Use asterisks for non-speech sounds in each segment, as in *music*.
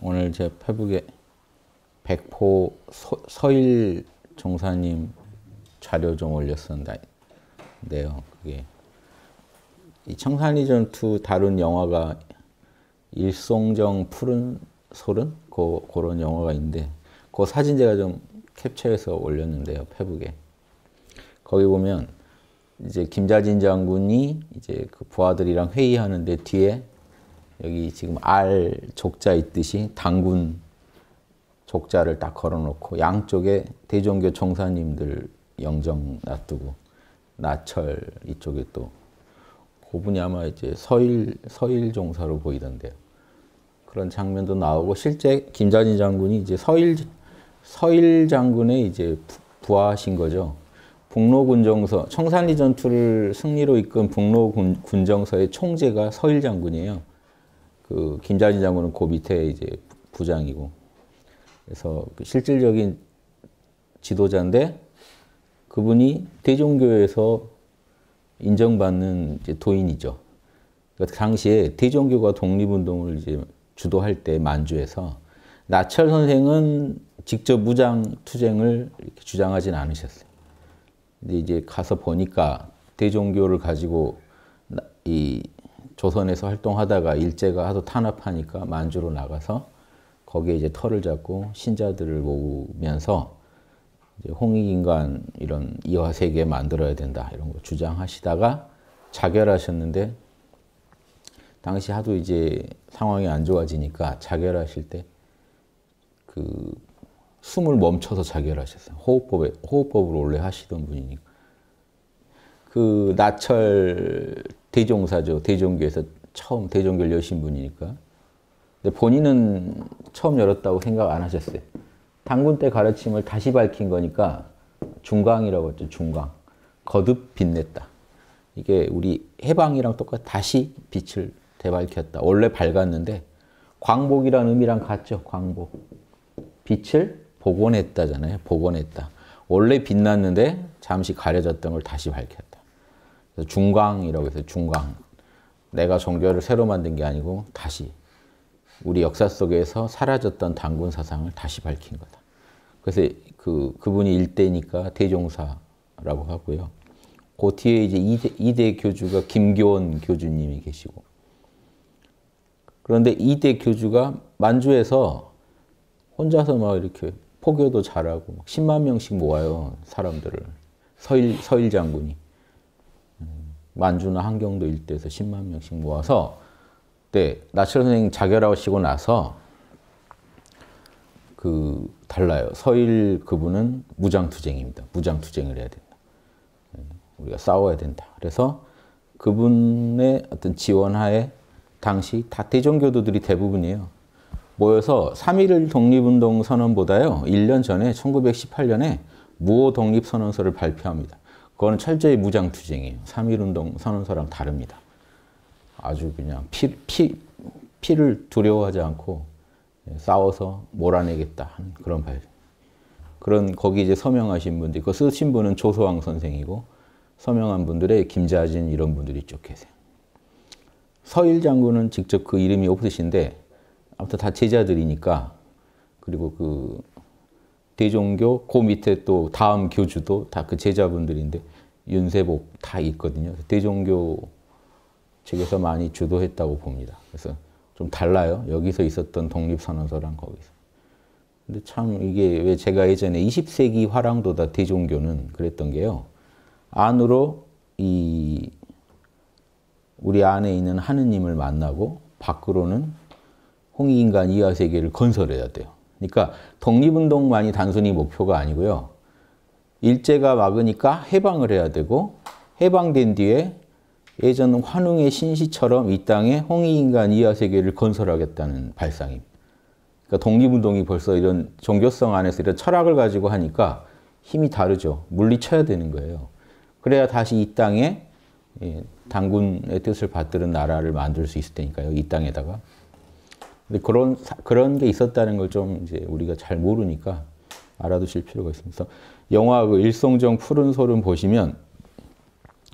오늘 제 페북에 백포 서, 일 종사님 자료 좀 올렸었는데요. 그게 이 청산리 전투 다룬 영화가 일송정 푸른 소른 고, 그런 영화가 있는데 그 사진 제가 좀 캡처해서 올렸는데요. 페북에 거기 보면 이제 김자진 장군이 이제 그 부하들이랑 회의하는데 뒤에 여기 지금 알 족자 있듯이 당군 족자를 딱 걸어놓고 양쪽에 대종교 총사님들 영정 놔두고 나철 이쪽에 또 그분이 아마 이제 서일 서일 종사로 보이던데요. 그런 장면도 나오고 실제 김자진 장군이 이제 서일 서일 장군의 이제 부하신 거죠. 북로군정서 청산리 전투를 승리로 이끈 북로군정서의 군 총재가 서일 장군이에요. 그 김자진 장군은 그 밑에 이제 부장이고 그래서 그 실질적인 지도자인데 그분이 대종교에서 인정받는 이제 도인이죠. 그러니까 당시에 대종교가 독립운동을 이제 주도할 때 만주에서 나철 선생은 직접 무장 투쟁을 주장하진 않으셨어요. 근데 이제 가서 보니까 대종교를 가지고 이 조선에서 활동하다가 일제가 하도 탄압하니까 만주로 나가서 거기에 이제 터를 잡고 신자들을 모으면서 홍익인간 이런 이화세계 만들어야 된다 이런 거 주장하시다가 자결하셨는데 당시 하도 이제 상황이 안 좋아지니까 자결하실 때 그 숨을 멈춰서 자결하셨어요. 호흡법에 호흡법으 원래 하시던 분이니까. 그 나철 대종사죠. 대종교에서 처음 대종교를 여신 분이니까. 근데 본인은 처음 열었다고 생각 안 하셨어요. 당군 때 가르침을 다시 밝힌 거니까 중광이라고 했죠. 중광. 거듭 빛냈다. 이게 우리 해방이랑 똑같이 다시 빛을 되밝혔다. 원래 밝았는데 광복이라는 의미랑 같죠. 광복. 빛을 복원했다잖아요. 복원했다. 원래 빛났는데 잠시 가려졌던 걸 다시 밝혔다. 그래서 중강이라고 해서 중강 내가 종교를 새로 만든 게 아니고 다시 우리 역사 속에서 사라졌던 단군 사상을 다시 밝힌 거다. 그래서 그 그분이 일대니까 대종사라고 하고요. 그 뒤에 이제 이대, 이대 교주가 김교원 교주님이 계시고 그런데 이대 교주가 만주에서 혼자서 막 이렇게 포교도 잘하고 10만 명씩 모아요 사람들을 서일 서일 장군이. 만주나 한경도 일대에서 10만 명씩 모아서 때 나철 선생 님 자결하시고 나서 그 달라요. 서일 그분은 무장투쟁입니다. 무장투쟁을 해야 된다. 음, 우리가 싸워야 된다. 그래서 그분의 어떤 지원하에 당시 다 대종교도들이 대부분이에요. 모여서 3.1 독립운동 선언보다요. 1년 전에 1918년에 무호 독립선언서를 발표합니다. 그거는 철저히 무장투쟁이에요. 3.1운동 선언서랑 다릅니다. 아주 그냥 피, 피, 피를 두려워하지 않고 싸워서 몰아내겠다 하는 그런 발 그런 거기 이제 서명하신 분들, 그 쓰신 분은 조소왕 선생이고 서명한 분들의 김자진 이런 분들이 쭉 계세요. 서일 장군은 직접 그 이름이 없으신데 아무튼 다 제자들이니까 그리고 그 대종교 그 밑에 또 다음 교주도 다 그 제자분들인데 윤세복 다 있거든요. 대종교 측에서 많이 주도했다고 봅니다. 그래서 좀 달라요. 여기서 있었던 독립선언서랑 거기서. 근데 참 이게 왜 제가 예전에 20세기 화랑도다 대종교는 그랬던 게요. 안으로 이 우리 안에 있는 하느님을 만나고 밖으로는 홍익인간 이하세계를 건설해야 돼요. 그러니까 독립운동만이 단순히 목표가 아니고요. 일제가 막으니까 해방을 해야 되고 해방된 뒤에 예전 환웅의 신시처럼 이 땅에 홍익인간 이하세계를 건설하겠다는 발상입니다. 그러니까 독립운동이 벌써 이런 종교성 안에서 이런 철학을 가지고 하니까 힘이 다르죠. 물리쳐야 되는 거예요. 그래야 다시 이 땅에 예, 당군의 뜻을 받들은 나라를 만들 수 있을 테니까요. 이 땅에다가. 근데 그런 그런 게 있었다는 걸 좀 이제 우리가 잘 모르니까 알아두실 필요가 있습니다. 영화 그 일송정 푸른 소름 보시면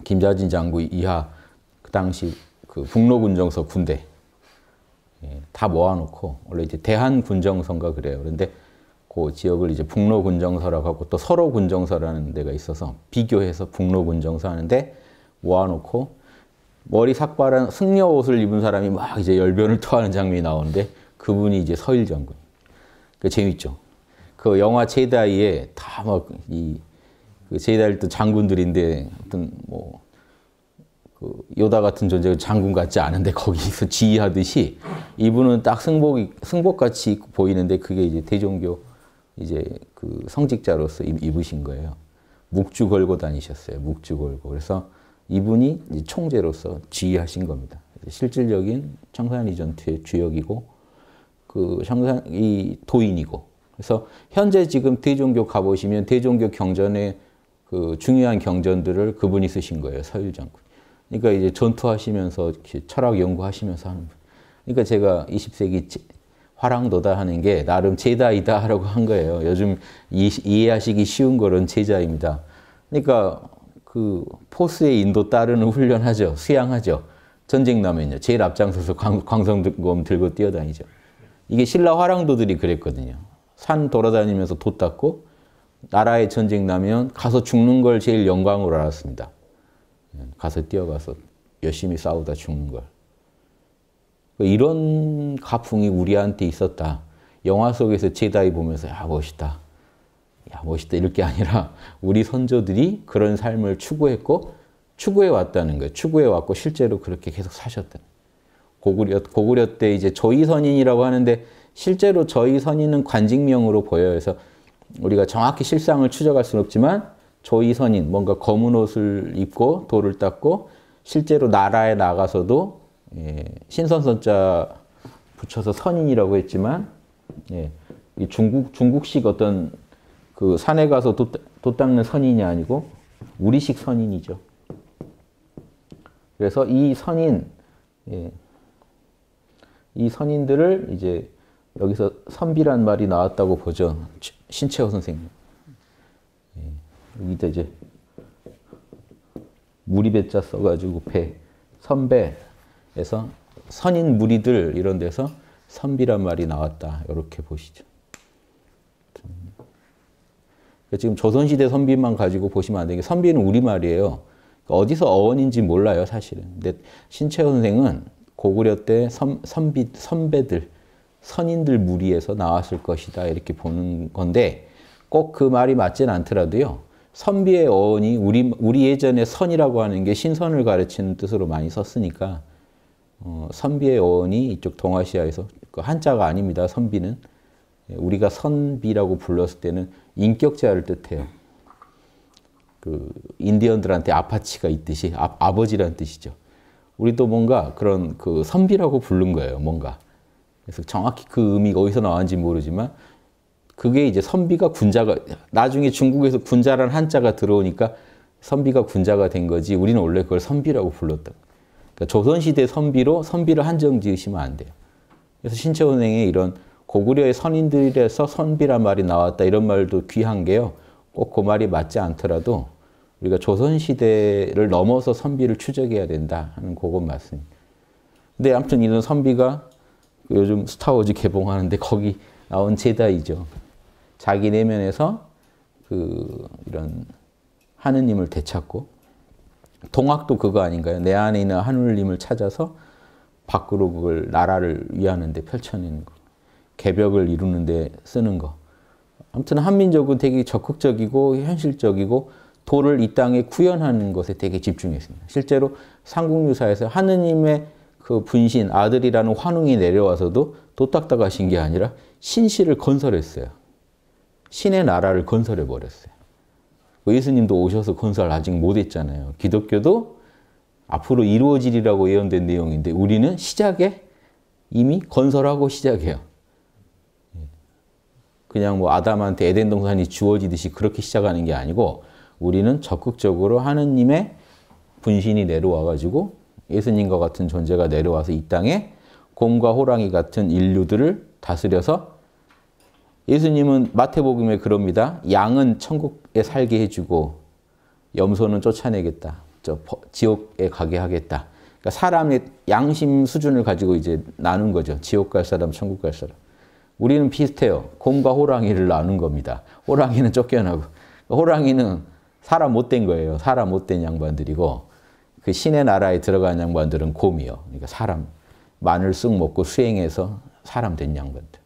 김자진 장구 이하 그 당시 그 북로군정서 군대 예, 다 모아놓고 원래 이제 대한군정서인가 그래요. 그런데 그 지역을 이제 북로군정서라고 하고 또 서로군정서라는 데가 있어서 비교해서 북로군정서 하는데 모아놓고 머리 삭발한 승려 옷을 입은 사람이 막 이제 열변을 토하는 장면이 나오는데 그분이 이제 서일장군. 그 재밌죠. 그 영화 제다이에 다막이 그 제다일 또 장군들인데 어떤 뭐그 요다 같은 존재 장군 같지 않은데 거기서 지휘하듯이 이분은 딱 승복 승복 같이 보이는데 그게 이제 대종교 이제 그 성직자로서 입, 입으신 거예요. 묵주 걸고 다니셨어요. 묵주 걸고. 그래서 이분이 총재로서 지휘하신 겁니다. 실질적인 청산 리전트의 주역이고 그 청산 이 도인이고 그래서 현재 지금 대종교 가보시면 대종교 경전의 그 중요한 경전들을 그분이 쓰신 거예요 서율장군. 그러니까 이제 전투하시면서 철학 연구하시면서 하는 분. 그러니까 제가 20세기 화랑도다 하는 게 나름 제다이다라고 한 거예요. 요즘 이, 해하시기 쉬운 거는 제자입니다. 그러니까 그 포스의 인도 따르는 훈련하죠. 수양하죠. 전쟁 나면요. 제일 앞장서서 광, 성검 들고 뛰어다니죠. 이게 신라 화랑도들이 그랬거든요. 산 돌아다니면서 돛 닦고 나라의 전쟁 나면 가서 죽는 걸 제일 영광으로 알았습니다. 가서 뛰어가서 열심히 싸우다 죽는 걸. 그러니까 이런 가풍이 우리한테 있었다. 영화 속에서 제다이 보면서 아 멋있다. 야 멋있다 이럴 게 아니라 우리 선조들이 그런 삶을 추구했고 추구해 왔다는 거예요. 추구해 왔고 실제로 그렇게 계속 사셨다. 고구려 고구려 때 이제 저희 선인이라고 하는데 실제로 저희 선인은 관직명으로 보여요. 그래서 우리가 정확히 실상을 추적할 수는 없지만 저희 선인 뭔가 검은 옷을 입고 돌을 닦고 실제로 나라에 나가서도 예, 신선선자 붙여서 선인이라고 했지만 예, 중국 중국식 어떤 그 산에 가서 돛, 돛 닦는 선인이 아니고 우리식 선인이죠. 그래서 이 선인, 예, 이 선인들을 이제 여기서 선비란 말이 나왔다고 보죠. 신채호 선생님. 예, 여기다 이제 무리배자 써가지고 배, 선배에서 선인 무리들 이런 데서 선비란 말이 나왔다. 이렇게 보시죠. 그러니까 지금 조선시대 선비만 가지고 보시면 안 되게 선비는 우리말이에요. 그러니까 어디서 어원인지 몰라요, 사실은. 근데 신채호 선생은 고구려 때 선, 선비, 선배들, 선인들 무리에서 나왔을 것이다. 이렇게 보는 건데 꼭 그 말이 맞진 않더라도요. 선비의 어원이 우리, 우리 예전에 선이라고 하는 게 신선을 가르치는 뜻으로 많이 썼으니까 어, 선비의 어원이 이쪽 동아시아에서 그 한자가 아닙니다. 선비는 예, 우리가 선비라고 불렀을 때는 인격자를 뜻해요. 그 인디언들한테 아파치가 있듯이 아, 아버지란 뜻이죠. 우리도 뭔가 그런 그 선비라고 부른 거예요. 뭔가. 그래서 정확히 그 의미가 어디서 나왔는지 모르지만 그게 이제 선비가 군자가 나중에 중국에서 군자란 한자가 들어오니까 선비가 군자가 된 거지 우리는 원래 그걸 선비라고 불렀던 그러니까 조선시대 선비로 선비를 한정 지으시면 안 돼요. 그래서 신체은행에 이런 고구려의 선인들에서 선비란 말이 나왔다 이런 말도 귀한 게요. 꼭 그 말이 맞지 않더라도 우리가 조선시대를 넘어서 선비를 추적해야 된다 하는 그건 맞습니다. 근데 아무튼 이런 선비가 그 요즘 스타워즈 개봉하는데 거기 나온 제다이죠. 자기 내면에서 그 이런 하느님을 되찾고 동학도 그거 아닌가요? 내 안에 있는 하느님을 찾아서 밖으로 그걸 나라를 위하는데 펼쳐내는 거. 개벽을 이루는 데 쓰는 거. 아무튼 한민족은 되게 적극적이고 현실적이고 도를 이 땅에 구현하는 것에 되게 집중했습니다. 실제로 삼국유사에서 하느님의 그 분신 아들이라는 환웅이 내려와서도 도딱다 하신게 아니라 신시를 건설했어요. 신의 나라를 건설해 버렸어요. 예수님도 오셔서 건설 아직 못했잖아요. 기독교도 앞으로 이루어지리라고 예언된 내용인데 우리는 시작에 이미 건설하고 시작해요. 그냥 뭐 아담한테 에덴 동산이 주어지듯이 그렇게 시작하는 게 아니고 우리는 적극적으로 하느님의 분신이 내려와 가지고 예수님과 같은 존재가 내려와서 이 땅에 곰과 호랑이 같은 인류들을 다스려서 예수님은 마태복음에 그럽니다. 양은 천국에 살게 해주고 염소는 쫓아내겠다. 저 지옥에 가게 하겠다. 그러니까 사람의 양심 수준을 가지고 이제 나눈 거죠. 지옥 갈 사람, 천국 갈 사람. 우리는 비슷해요. 곰과 호랑이를 나눈 겁니다. 호랑이는 쫓겨나고 호랑이는 사람 못 된 거예요. 사람 못 된 양반들이고 그 신의 나라에 들어간 양반들은 곰이요. 그러니까 사람 마늘 쓱 먹고 수행해서 사람 된 양반들.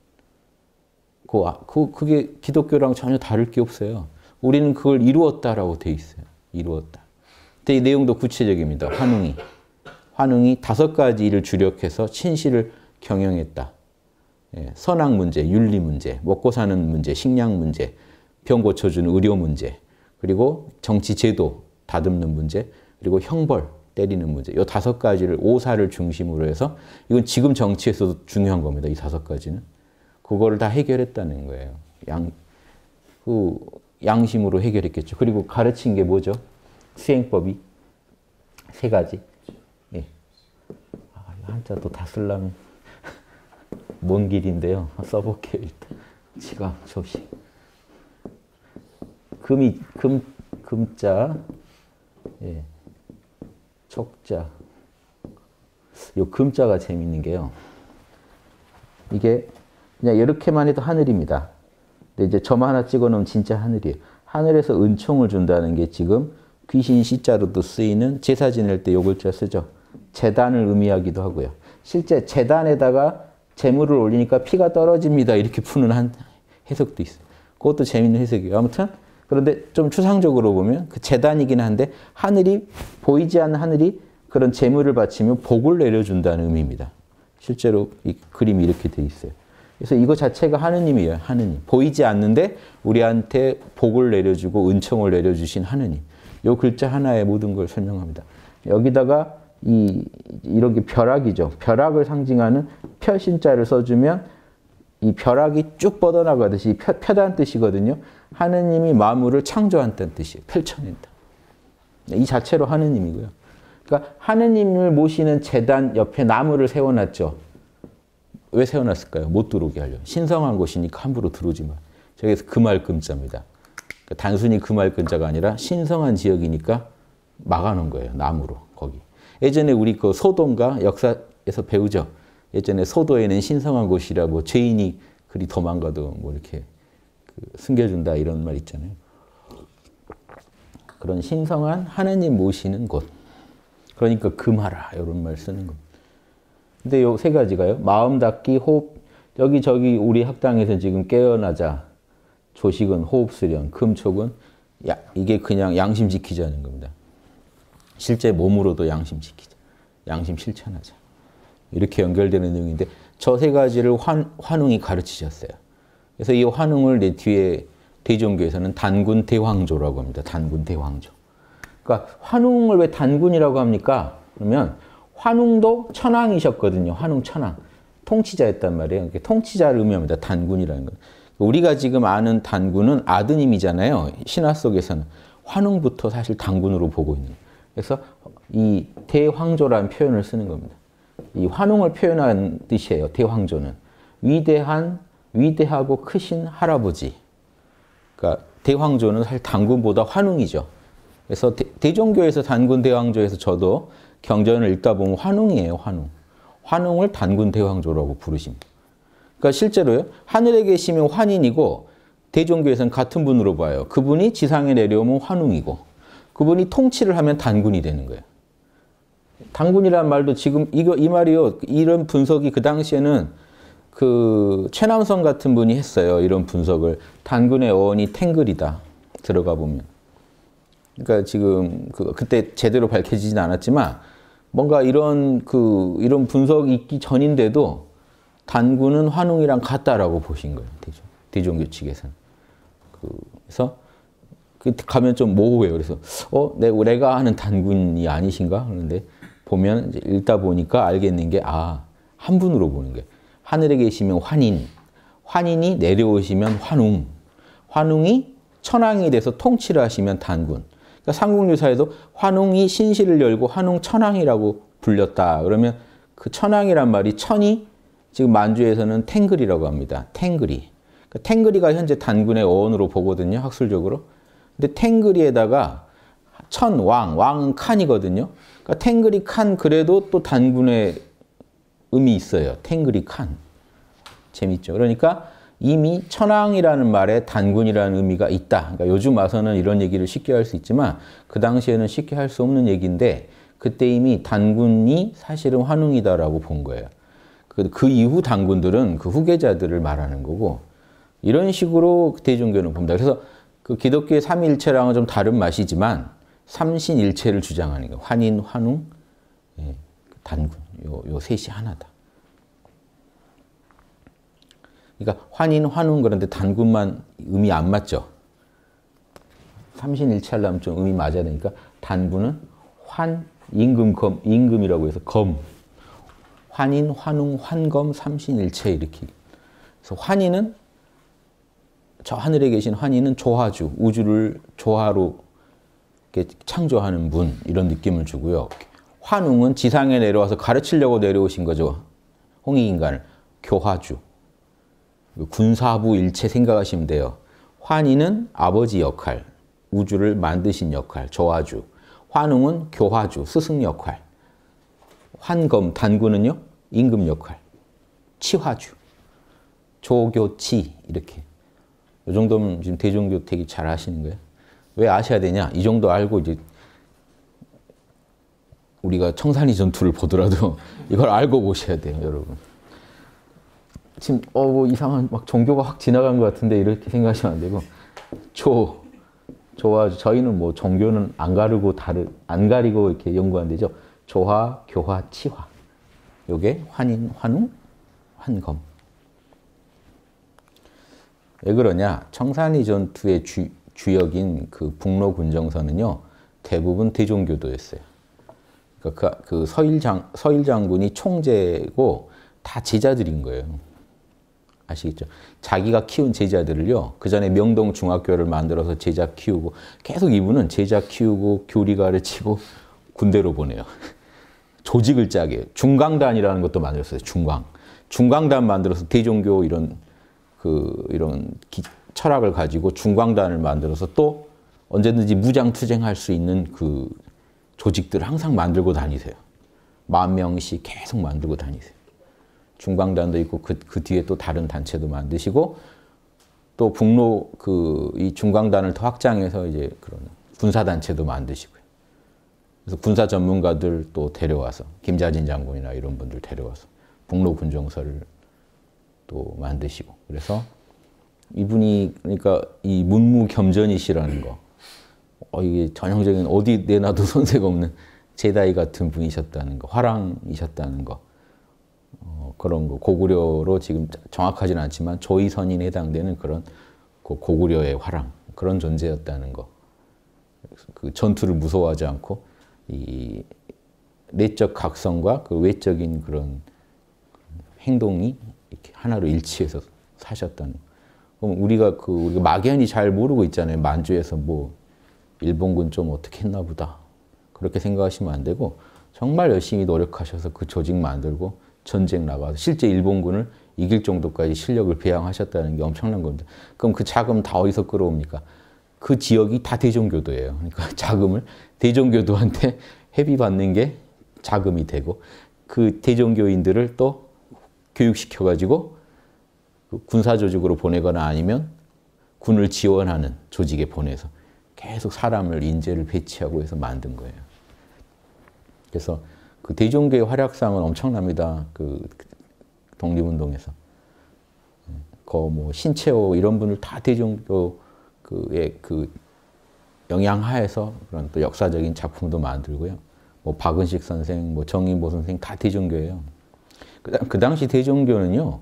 그, 그 그게 기독교랑 전혀 다를 게 없어요. 우리는 그걸 이루었다라고 돼 있어요. 이루었다. 근데 이 내용도 구체적입니다. 환웅이 환웅이 다섯 가지 를 주력해서 신실을 경영했다. 예, 선악 문제, 윤리 문제, 먹고 사는 문제, 식량 문제, 병 고쳐주는 의료 문제, 그리고 정치 제도 다듬는 문제, 그리고 형벌 때리는 문제. 이 다섯 가지를 오사를 중심으로 해서 이건 지금 정치에서도 중요한 겁니다. 이 다섯 가지는 그거를 다 해결했다는 거예요. 양, 그 양심으로 해결했겠죠. 그리고 가르친 게 뭐죠? 수행법이 세 가지. 예. 아, 한자 또다 쓰려면. 먼 길인데요. *laughs* 써볼게요, 일단. 지갑, 조식. 금이, 금, 금자, 예. 척자. 요 금자가 재밌는 게요. 이게 그냥 이렇게만 해도 하늘입니다. 근데 이제 점 하나 찍어 놓으면 진짜 하늘이에요. 하늘에서 은총을 준다는 게 지금 귀신 시자로도 쓰이는 제사 지낼 때 요 글자 쓰죠. 재단을 의미하기도 하고요. 실제 재단에다가 재물을 올리니까 피가 떨어집니다. 이렇게 푸는 한 해석도 있어요. 그것도 재밌는 해석이에요. 아무튼 그런데 좀 추상적으로 보면 그 재단이긴 한데 하늘이 보이지 않는 하늘이 그런 재물을 바치며 복을 내려준다는 의미입니다. 실제로 이 그림이 이렇게 돼 있어요. 그래서 이거 자체가 하느님이에요. 하느님. 보이지 않는데 우리한테 복을 내려주고 은총을 내려주신 하느님. 요 글자 하나에 모든 걸 설명합니다. 여기다가 이 이런 게 벼락이죠. 벼락을 상징하는 펴신자를 써주면 이 벼락이 쭉 뻗어나가듯이 펴, 펴다는 뜻이거든요. 하느님이 마물을 창조한다는 뜻이에요. 펼쳐낸다. 네, 이 자체로 하느님이고요. 그러니까 하느님을 모시는 재단 옆에 나무를 세워놨죠. 왜 세워놨을까요? 못 들어오게 하려 신성한 곳이니까 함부로 들어오지 마. 저기서 금알금자입니다. 그 그러니까 단순히 금알금자가 그 아니라 신성한 지역이니까 막아놓은 거예요. 나무로 거기. 예전에 우리 그 소돔과 역사에서 배우죠. 예전에 서도에는 신성한 곳이라 고 뭐 죄인이 그리 도망가도 뭐 이렇게 그 숨겨준다 이런 말 있잖아요. 그런 신성한 하나님 모시는 곳. 그러니까 금하라 이런 말 쓰는 겁 근데 요 세 가지가요. 마음 닦기, 호흡. 여기 저기 우리 학당에서 지금 깨어나자. 조식은 호흡 수련, 금촉은 야, 이게 그냥 양심 지키자는 겁니다. 실제 몸으로도 양심 지키자. 양심 실천하자. 이렇게 연결되는 내용인데 저 세 가지를 환, 환웅이 가르치셨어요. 그래서 이 환웅을 내 뒤에 대종교에서는 단군 대황조라고 합니다. 단군 대황조. 그러니까 환웅을 왜 단군이라고 합니까? 그러면 환웅도 천황이셨거든요. 환웅 천황. 통치자였단 말이에요. 통치자를 의미합니다. 단군이라는 건. 우리가 지금 아는 단군은 아드님이잖아요. 신화 속에서는. 환웅부터 사실 단군으로 보고 있는. 그래서 이 대황조라는 표현을 쓰는 겁니다. 이 환웅을 표현한 뜻이에요. 대황조는 위대한 위대하고 크신 할아버지. 그러니까 대황조는 사실 단군보다 환웅이죠. 그래서 대, 종교에서 단군 대왕조에서 저도 경전을 읽다 보면 환웅이에요. 환웅. 환웅을 단군 대왕조라고 부르십니다. 그러니까 실제로요. 하늘에 계시면 환인이고 대종교에서는 같은 분으로 봐요. 그분이 지상에 내려오면 환웅이고 그분이 통치를 하면 단군이 되는 거예요. 당군이란 말도 지금 이거 이 말이요 이런 분석이 그 당시에는 그 최남성 같은 분이 했어요 이런 분석을 단군의 어원이 탱글이다 들어가 보면 그러니까 지금 그 그때 제대로 밝혀지진 않았지만 뭔가 이런 그 이런 분석 있기 전인데도 단군은 환웅이랑 같다라고 보신 거예요 대종 대종교 측에서 그, 래서그 가면 좀 모호해요 그래서 어 내, 가 하는 단군이 아니신가 하는데 보면 이제 읽다 보니까 알겠는 게 아, 한 분으로 보는 게 하늘에 계시면 환인, 환인이 내려오시면 환웅, 환웅이 천왕이 돼서 통치를 하시면 단군. 그러니까 삼국유사에도 환웅이 신시를 열고 환웅 천왕이라고 불렸다. 그러면 그 천왕이란 말이 천이 지금 만주에서는 탱글이라고 합니다. 탱글이. 그 탱글이가 현재 단군의 어원으로 보거든요. 학술적으로. 근데 탱글이에다가 천왕, 왕은 칸이거든요. 그러니까 탱그리 칸 그래도 또 단군의 의미 있어요. 탱그리 칸. 재밌죠. 그러니까 이미 천황이라는 말에 단군이라는 의미가 있다. 그러니까 요즘 와서는 이런 얘기를 쉽게 할 수 있지만 그 당시에는 쉽게 할 수 없는 얘기인데 그때 이미 단군이 사실은 환웅이다라고 본 거예요. 그, 그 이후 단군들은 그 후계자들을 말하는 거고 이런 식으로 대종교는 봅니다. 그래서 그 기독교의 삼위일체랑은 좀 다른 맛이지만 삼신일체를 주장하는 게 환인, 환웅, 예, 그 단군 요, 요 셋이 하나다. 그러니까 환인, 환웅 그런데 단군만 음이 안 맞죠. 삼신일체 하려면 좀 음이 맞아야 되니까 단군은 환, 임금, 검, 임금이라고 해서 검. 환인, 환웅, 환검, 삼신일체 이렇게. 그래서 환인은 저 하늘에 계신 환인은 조화주, 우주를 조화로 창조하는 분 이런 느낌을 주고요. 환웅은 지상에 내려와서 가르치려고 내려오신 거죠. 홍익인간을 교화주 그 군사부 일체 생각하시면 돼요. 환희는 아버지 역할, 우주를 만드신 역할, 저화주. 환웅은 교화주, 스승 역할. 환검, 단구는요, 임금 역할. 치화주. 조교치, 이렇게. 이 정도면 지금 대종교택이 잘 하시는 거예요? 왜 아셔야 되냐? 이 정도 알고 이제 우리가 청산리 전투를 보더라도 *laughs* 이걸 알고 보셔야 돼요, 여러분. 지금 어뭐 이상한 막 종교가 확 지나간 것 같은데 이렇게 생각하시면 안 되고 조 조와 저희는 뭐 종교는 안 가르고 다르 안 가리고 이렇게 연구한대죠. 조화, 교화, 치화. 요게 환인, 환웅, 환검. 왜 그러냐? 청산리 전투의 주, 주역인 그 북로 군정서는요 대부분 대종교도였어요. 그러니까 그, 그 서일장 서일장군이 총재고 다 제자들인 거예요. 아시겠죠? 자기가 키운 제자들을요. 그 전에 명동 중학교를 만들어서 제자 키우고 계속 이분은 제자 키우고 교리 가르치고 군대로 보내요. *laughs* 조직을 짜게 중강단이라는 것도 만들었어요. 중강 중강단 만들어서 대종교 이런 그 이런 기, 철학을 가지고 중광단을 만들어서 또 언제든지 무장투쟁할 수 있는 그 조직들을 항상 만들고 다니세요. 만 명씩 계속 만들고 다니세요. 중광단도 있고 그, 그 뒤에 또 다른 단체도 만드시고 또 북로 그 이 중광단을 더 확장해서 이제 그런 군사단체도 만드시고요. 그래서 군사 전문가들 또 데려와서 김자진 장군이나 이런 분들 데려와서 북로 군정서를 또 만드시고 그래서 이분이 그러니까 이 문무겸전이시라는 거. 어, 이게 전형적인 어디 내놔도 *laughs* 손색 없는 제다이 같은 분이셨다는 거, 화랑이셨다는 거. 어, 그런 거 고구려로 지금 정확하진 않지만 조이선인에 해당되는 그런 그 고구려의 화랑 그런 존재였다는 거. 그 전투를 무서워하지 않고 이 내적 각성과 그 외적인 그런 행동이 이렇게 하나로 일치해서 사셨다는 그럼 우리가 그 우리가 막연히 잘 모르고 있잖아요. 만주에서 뭐 일본군 좀 어떻게 했나 보다. 그렇게 생각하시면 안 되고 정말 열심히 노력하셔서 그 조직 만들고 전쟁 나가서 실제 일본군을 이길 정도까지 실력을 배양하셨다는 게 엄청난 겁니다. 그럼 그 자금 다 어디서 끌어옵니까? 그 지역이 다 대종교도예요. 그러니까 *laughs* 자금을 대종교도한테 *laughs* 회비받는 게 자금이 되고 그 대종교인들을 또 교육시켜가지고 그 군사 조직으로 보내거나 아니면 군을 지원하는 조직에 보내서 계속 사람을 인재를 배치하고 해서 만든 거예요. 그래서 그 대종교의 활약상은 엄청납니다. 그 독립운동에서 그 뭐 신채호 이런 분을 다 대종교의 그 영향하에서 그런 또 역사적인 작품도 만들고요. 뭐 박은식 선생, 뭐 정인보 선생 다 대종교예요. 그, 당, 시 대종교는요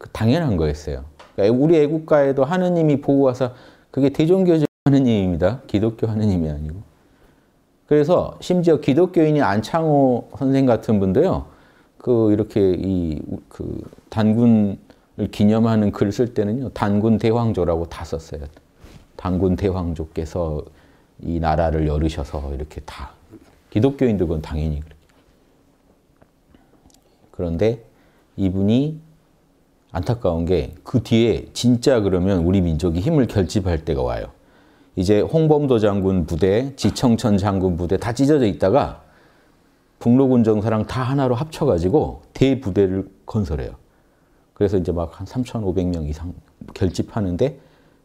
그 당연한 거였어요. 그러니까 우리 애국가에도 하느님이 보고 와서 그게 대종교제 하느님입니다. 기독교 하느님이 아니고. 그래서 심지어 기독교인이 안창호 선생 같은 분도요. 그 이렇게 이 그 단군을 기념하는 글을 쓸 때는요. 단군 대황조라고 다 썼어요. 단군 대황조께서 이 나라를 열으셔서 이렇게 다 기독교인들은 당연히 그렇게. 그런데 이분이 안타까운 게 그 뒤에 진짜 그러면 우리 민족이 힘을 결집할 때가 와요. 이제 홍범도 장군 부대, 지청천 장군 부대 다 찢어져 있다가 북로군 정사랑 다 하나로 합쳐가지고 대부대를 건설해요. 그래서 이제 막 한 3,500명 이상 결집하는데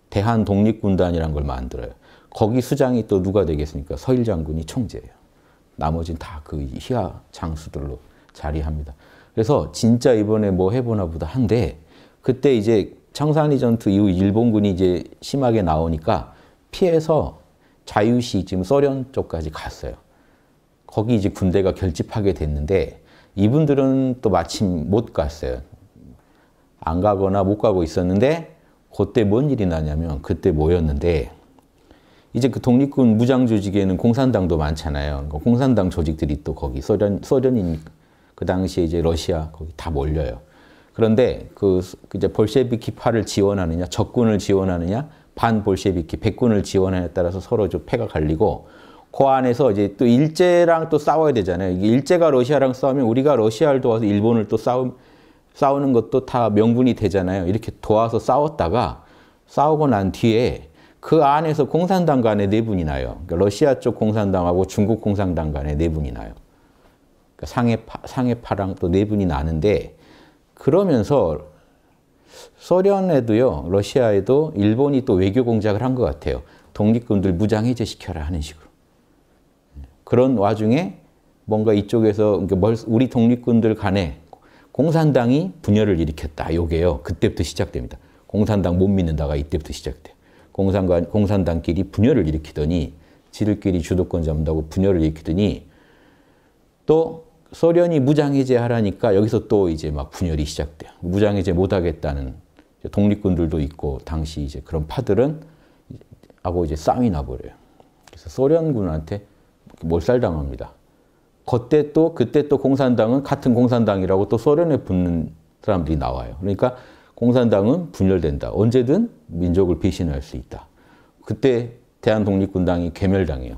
대한 독립군단이란 걸 만들어요. 거기 수장이 또 누가 되겠습니까? 서일 장군이 총재예요. 나머지는 다그 히야 장수들로 자리합니다. 그래서 진짜 이번에 뭐 해보나 보다 한데 그때 이제 청산리전투 이후 일본군이 이제 심하게 나오니까 피해서 자유시 지금 소련 쪽까지 갔어요. 거기 이제 군대가 결집하게 됐는데 이분들은 또 마침 못 갔어요. 안 가거나 못 가고 있었는데 그때 뭔 일이 나냐면 그때 모였는데 이제 그 독립군 무장 조직에는 공산당도 많잖아요. 그러니까 공산당 조직들이 또 거기 소련 소련이니까 그 당시에 이제 러시아 거기 다 몰려요. 그런데 그, 그 이제 볼셰비키파를 지원하느냐, 적군을 지원하느냐, 반 볼셰비키 백군을 지원하느냐에 따라서 서로 좀 패가 갈리고 그 안에서 이제 또 일제랑 또 싸워야 되잖아요. 일제가 러시아랑 싸우면 우리가 러시아를 도와서 일본을 또 싸움 싸우는 것도 다 명분이 되잖아요. 이렇게 도와서 싸웠다가 싸우고 난 뒤에 그 안에서 공산당 간에 내분이 나요. 그러니까 러시아 쪽 공산당하고 중국 공산당 간에 내분이 나요. 그러니까 상해, 파, 상해 파랑 또 내분이 네 나는데 그러면서 소련에도요, 러시아에도 일본이 또 외교 공작을 한 것 같아요. 독립군들 무장 해제시켜라 하는 식으로. 그런 와중에 뭔가 이쪽에서 그러니까 우리 독립군들 간에 공산당이 분열을 일으켰다. 요게요. 그때부터 시작됩니다. 공산당 못 믿는다가 이때부터 시작돼요. 공산관, 공산당끼리 분열을 일으키더니 지들끼리 주도권 잡는다고 분열을 일으키더니 또 소련이 무장해제 하라니까 여기서 또 이제 막 분열이 시작돼요. 무장해제 못하겠다는 독립군들도 있고 당시 이제 그런 파들은 하고 이제 싸움이 나버려요. 그래서 소련군한테 몰살당합니다. 그때 또 그때 또 공산당은 같은 공산당이라고 또 소련에 붙는 사람들이 나와요. 그러니까 공산당은 분열된다. 언제든 민족을 배신할 수 있다. 그때 대한 독립군당이 괴멸당해요.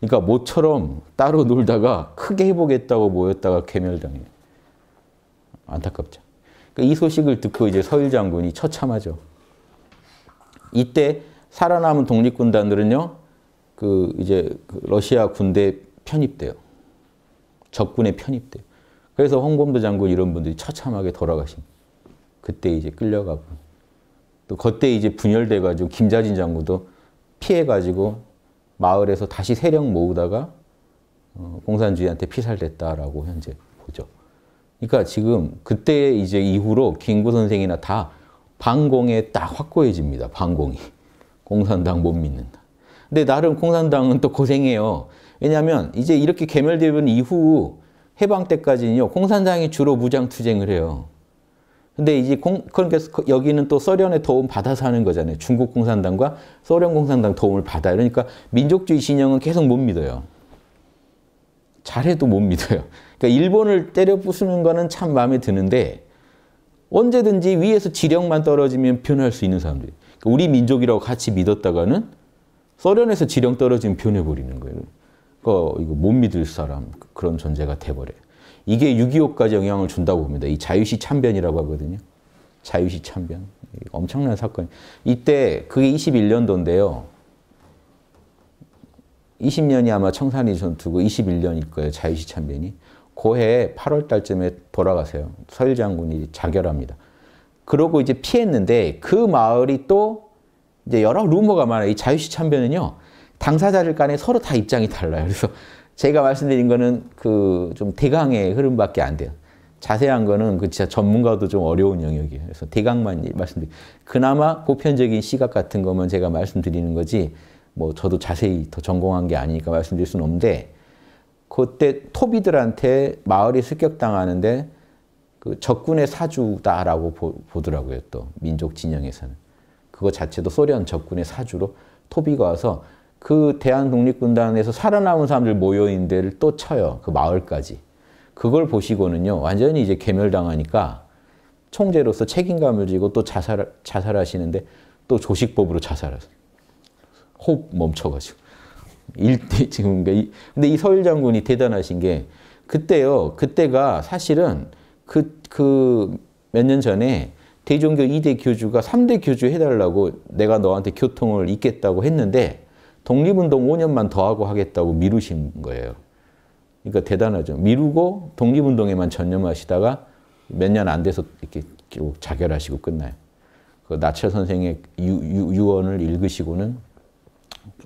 그러니까 모처럼 따로 놀다가 크게 해보겠다고 모였다가 괴멸당해요. 안타깝죠. 그러니까 이 소식을 듣고 이제 서일 장군이 처참하죠. 이때 살아남은 독립군단들은요, 그 이제 그 러시아 군대 편입돼요. 적군에 편입돼요. 그래서 홍범도 장군 이런 분들이 처참하게 돌아가십 그때 이제 끌려가고 또 그때 이제 분열돼가지고 김자진 장군도 피해가지고 마을에서 다시 세력 모으다가 어, 공산주의한테 피살됐다라고 현재 보죠. 그러니까 지금 그때 이제 이후로 김구 선생이나 다 반공에 딱 확고해집니다. 반공이. 공산당 못 믿는다. 근데 나름 공산당은 또 고생해요. 왜냐하면 이제 이렇게 개멸되는 이후 해방 때까지는요. 공산당이 주로 무장투쟁을 해요. 근데 이제 공, 그러니까 그 여기는 또 소련의 도움 받아서 하는 거잖아요. 중국 공산당과 소련 공산당 도움을 받아. 그러니까 민족주의 진영은 계속 못 믿어요. 잘해도 못 믿어요. 그러니까 일본을 때려 부수는 거는 참 마음에 드는데 언제든지 위에서 지령만 떨어지면 변할 수 있는 사람들. 그러니까 우리 민족이라고 같이 믿었다가는 소련에서 지령 떨어지면 변해버리는 거예요. 그러니까 이거 못 믿을 사람 그런 존재가 돼버려요. 이게 6.25까지 영향을 준다고 봅니다. 이 자유시 참변이라고 하거든요. 자유시 참변. 엄청난 사건. 이때 그게 21년도인데요. 20년이 아마 청산리 전투고 21년일 거예요. 자유시 참변이. 고해 8월 달쯤에 돌아가세요. 서일 장군이 자결합니다. 그러고 이제 피했는데 그 마을이 또 이제 여러 루머가 많아요. 이 자유시 참변은요. 당사자들 간에 서로 다 입장이 달라요. 그래서 제가 말씀드린 거는 그 좀 대강의 흐름밖에 안 돼요. 자세한 거는 그 진짜 전문가도 좀 어려운 영역이에요. 그래서 대강만 말씀드리. 그나마 보편적인 시각 같은 거만 제가 말씀드리는 거지 뭐 저도 자세히 더 전공한 게 아니니까 말씀드릴 수는 없는데 그때 토비들한테 마을이 습격당하는데 그 적군의 사주다라고 보, 더라고요또 민족 진영에서는 그거 자체도 소련 적군의 사주로 토비가 와서 그 대한독립군단에서 살아남은 사람들 모여있는 데를 또 쳐요. 그 마을까지. 그걸 보시고는요. 완전히 이제 괴멸당하니까 총재로서 책임감을 지고 또 자살, 자살하시는데 또 조식법으로 자살하세요. 호흡 멈춰가지고. 일대 *laughs* 지금 그러니까 근데 이 서일 장군이 대단하신 게 그때요. 그때가 사실은 그 그 몇 년 전에 대종교 2대 교주가 3대 교주 해달라고 내가 너한테 교통을 잇겠다고 했는데 독립운동 5년만 더 하고 하겠다고 미루신 거예요. 그러니까 대단하죠. 미루고 독립운동에만 전념하시다가 몇 년 안 돼서 이렇게 결국 자결하시고 끝나요. 그 나철 선생의 유, 언을 읽으시고는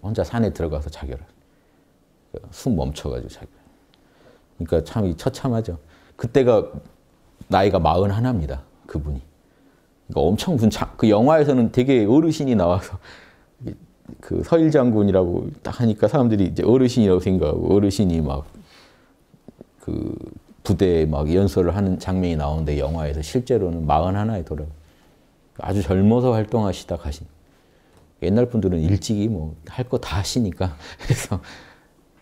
혼자 산에 들어가서 자결을. 숨 멈춰가지고 자결. 그러니까 참 처참하죠. 그때가 나이가 마흔 하나입니다. 그분이. 그러니까 엄청 분그 영화에서는 되게 어르신이 나와서 그 서일 장군이라고 딱 하니까 사람들이 이제 어르신이라고 생각하고 어르신이 막 그 부대에 막 연설을 하는 장면이 나오는데 영화에서 실제로는 마흔 하나에 돌아 아주 젊어서 활동하시다 가신 옛날 분들은 일찍이 뭐 할 거 다 하시니까 *laughs* 그래서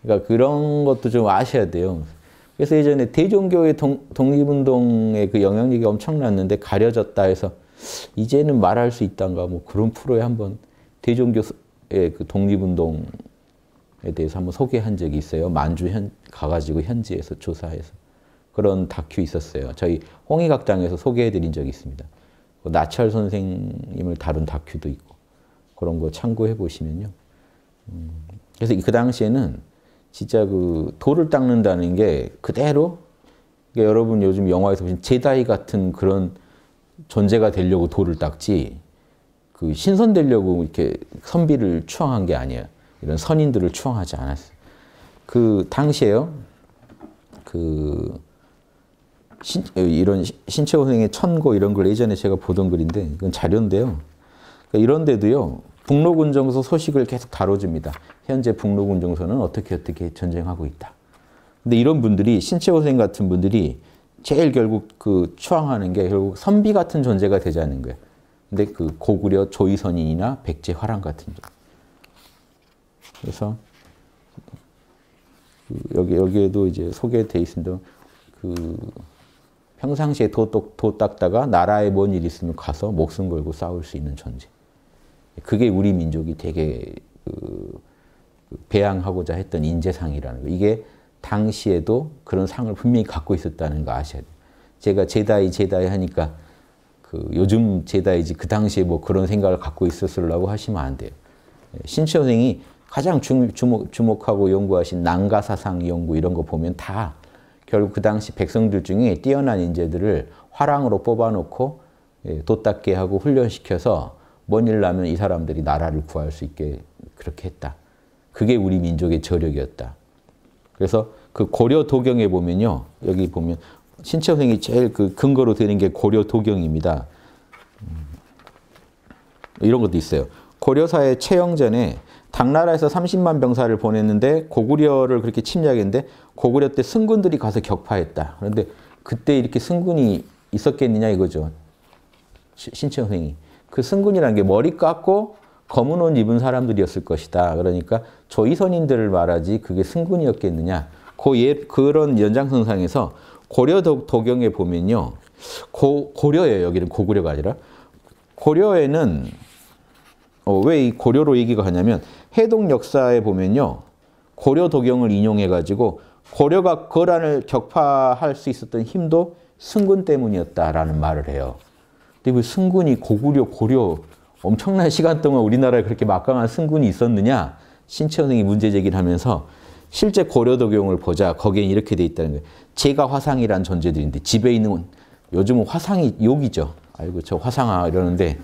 그러니까 그런 것도 좀 아셔야 돼요. 그래서 예전에 대종교회 동, 독립운동의 그 영향력이 엄청났는데 가려졌다 해서 이제는 말할 수 있단가 뭐 그런 프로에 한번 대종교 예, 그 독립운동에 대해서 한번 소개한 적이 있어요. 만주 현, 가가지고 현지에서 조사해서. 그런 다큐 있었어요. 저희 홍의각당에서 소개해드린 적이 있습니다. 그 나철 선생님을 다룬 다큐도 있고 그런 거 참고해 보시면요. 음, 그래서 그 당시에는 진짜 그 돌을 닦는다는 게 그대로 그러니까 여러분 요즘 영화에서 보신 제다이 같은 그런 존재가 되려고 돌을 닦지 그 신선되려고 이렇게 선비를 추앙한 게 아니에요. 이런 선인들을 추앙하지 않았어요. 그 당시에요. 그 신, 이런 신체원생의 천고 이런 걸 예전에 제가 보던 글인데 이건 자료인데요. 그러니까 이런데도요. 북로군정서 소식을 계속 다뤄줍니다. 현재 북로군정서는 어떻게 어떻게 전쟁하고 있다. 근데 이런 분들이 신체호생 같은 분들이 제일 결국 그 추앙하는 게 결국 선비 같은 존재가 되자는 거예요. 근데 그 고구려 조이선인이나 백제화랑 같은 점. 그래서 그 여기 여기에도 이제 소개돼 있습니다. 그 평상시에 도똑 도닦다가 나라에 뭔 일 있으면 가서 목숨 걸고 싸울 수 있는 존재. 그게 우리 민족이 되게 그, 그 배양하고자 했던 인재상이라는 거. 이게 당시에도 그런 상을 분명히 갖고 있었다는 거 아셔야 돼요. 제가 제다이 제다이 하니까 그 요즘 제다이지 그 당시에 뭐 그런 생각을 갖고 있었으라고 하시면 안 돼요. 예, 신치 선생이 가장 주목, 주목하고 연구하신 난가 사상 연구 이런 거 보면 다 결국 그 당시 백성들 중에 뛰어난 인재들을 화랑으로 뽑아놓고 돗닦게 예, 하고 훈련시켜서 뭔 일 나면 이 사람들이 나라를 구할 수 있게 그렇게 했다. 그게 우리 민족의 저력이었다. 그래서 그 고려 도경에 보면요. 여기 보면 신체행정이 제일 그 근거로 되는 게 고려 도경입니다. 음. 이런 것도 있어요. 고려사의 최영전에 당나라에서 30만 병사를 보냈는데 고구려를 그렇게 침략했는데 고구려 때 승군들이 가서 격파했다. 그런데 그때 이렇게 승군이 있었겠느냐 이거죠. 신천횡이. 그 승군이라는 게 머리 깎고 검은 옷 입은 사람들이었을 것이다. 그러니까 조이선인들을 말하지 그게 승군이었겠느냐. 그 예, 그런 연장선상에서 고려 도경에 보면요. 고, 고려예요. 여기는 고구려가 아니라. 고려에는 어, 왜 이 고려로 얘기가 하냐면 해동 역사에 보면요. 고려 도경을 인용해 가지고 고려가 거란을 격파할 수 있었던 힘도 승군 때문이었다라는 말을 해요. 근데 그 승군이 고구려 고려 엄청난 시간 동안 우리나라에 그렇게 막강한 승군이 있었느냐 신채원이 문제 제기를 하면서 실제 고려 도경을 보자 거기엔 이렇게 돼 있다는 거예요. 제가 화상이란 존재들인데 집에 있는 요즘은 화상이 욕이죠. 아이고 저 화상아 이러는데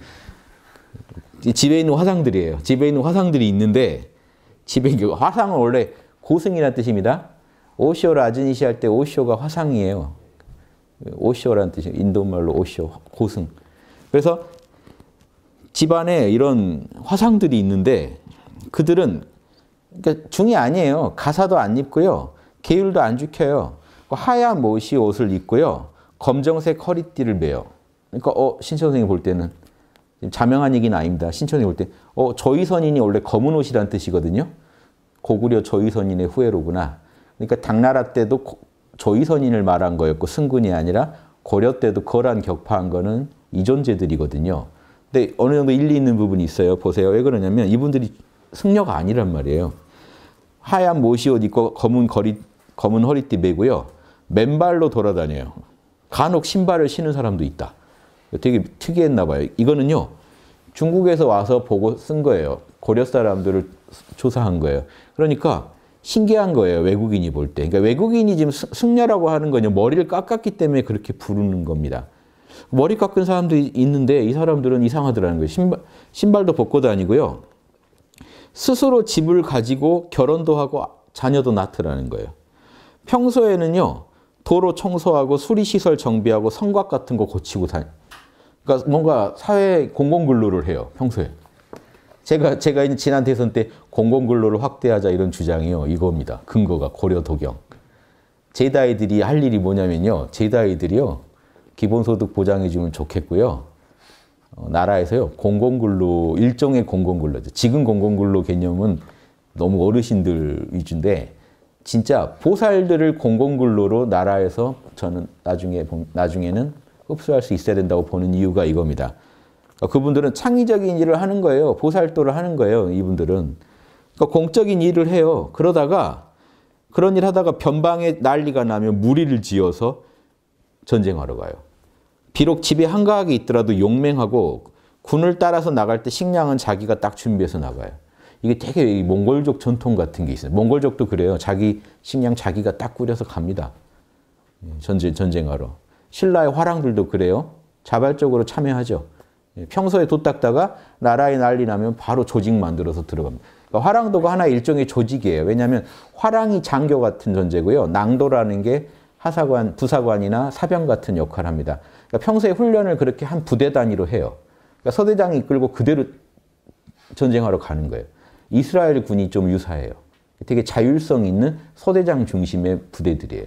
집에 있는 화상들이에요. 집에 있는 화상들이 있는데 집에 화상은 원래 고승이라 뜻입니다. 오쇼 라즈니시 할 때 오쇼가 화상이에요. 오쇼라는 뜻이 인도말로 오쇼 고승. 그래서 집안에 이런 화상들이 있는데 그들은 그러니까 중이 아니에요. 가사도 안 입고요. 계율도 안 지켜요. 그 하얀 모시 옷을 입고요. 검정색 허리띠를 매요. 그러니까 어, 신천 선생님 볼 때는 자명한 얘기는 아닙니다. 신천 이볼 때, 어, 저희선인이 원래 검은 옷이란 뜻이거든요. 고구려 저희선인의 후예로구나. 그러니까 당나라 때도 고, 저희선인을 말한 거였고 승군이 아니라 고려 때도 거란 격파한 거는 이존재들이거든요. 근데 어느 정도 일리 있는 부분이 있어요. 보세요. 왜 그러냐면 이분들이 승려가 아니란 말이에요. 하얀 모시옷 입고 검은 거리 검은 허리띠 메고요. 맨발로 돌아다녀요. 간혹 신발을 신은 사람도 있다. 되게 특이했나 봐요. 이거는요. 중국에서 와서 보고 쓴 거예요. 고려 사람들을 조사한 거예요. 그러니까 신기한 거예요. 외국인이 볼 때. 그러니까 외국인이 지금 승려라고 하는 거냐 머리를 깎았기 때문에 그렇게 부르는 겁니다. 머리 깎은 사람도 있는데 이 사람들은 이상하더라는 거예요. 신발, 신발도 벗고 다니고요. 스스로 집을 가지고 결혼도 하고 자녀도 낳더라는 거예요. 평소에는요. 도로 청소하고 수리시설 정비하고 성곽 같은 거 고치고 다니 그러니까 뭔가 사회 공공근로를 해요. 평소에. 제가 제가 지난 대선 때 공공근로를 확대하자 이런 주장이요. 이겁니다. 근거가 고려 도경. 제다이들이 할 일이 뭐냐면요. 제다이들이요. 기본소득 보장해주면 좋겠고요. 어, 나라에서요 공공근로 일종의 공공근로죠. 지금 공공근로 개념은 너무 어르신들 위주인데 진짜 보살들을 공공근로로 나라에서 저는 나중에 나중에는 흡수할 수 있어야 된다고 보는 이유가 이겁니다. 그러니까 그분들은 창의적인 일을 하는 거예요. 보살도를 하는 거예요. 이분들은 그러니까 공적인 일을 해요. 그러다가 그런 일 하다가 변방에 난리가 나면 무리를 지어서 전쟁하러 가요. 비록 집에 한가하게 있더라도 용맹하고 군을 따라서 나갈 때 식량은 자기가 딱 준비해서 나가요. 이게 되게 몽골족 전통 같은 게 있어요. 몽골족도 그래요. 자기 식량 자기가 딱 꾸려서 갑니다. 예, 전쟁, 전쟁하러. 신라의 화랑들도 그래요. 자발적으로 참여하죠. 예, 평소에 돋닦다가 나라에 난리 나면 바로 조직 만들어서 들어갑니다. 그러니까 화랑도가 하나 일종의 조직이에요. 왜냐하면 화랑이 장교 같은 존재고요. 낭도라는 게 하사관, 부사관이나 사병 같은 역할을 합니다. 그러니까 평소에 훈련을 그렇게 한 부대 단위로 해요. 그러니까 서대장이 이끌고 그대로 전쟁하러 가는 거예요. 이스라엘 군이 좀 유사해요. 되게 자율성 있는 서대장 중심의 부대들이에요.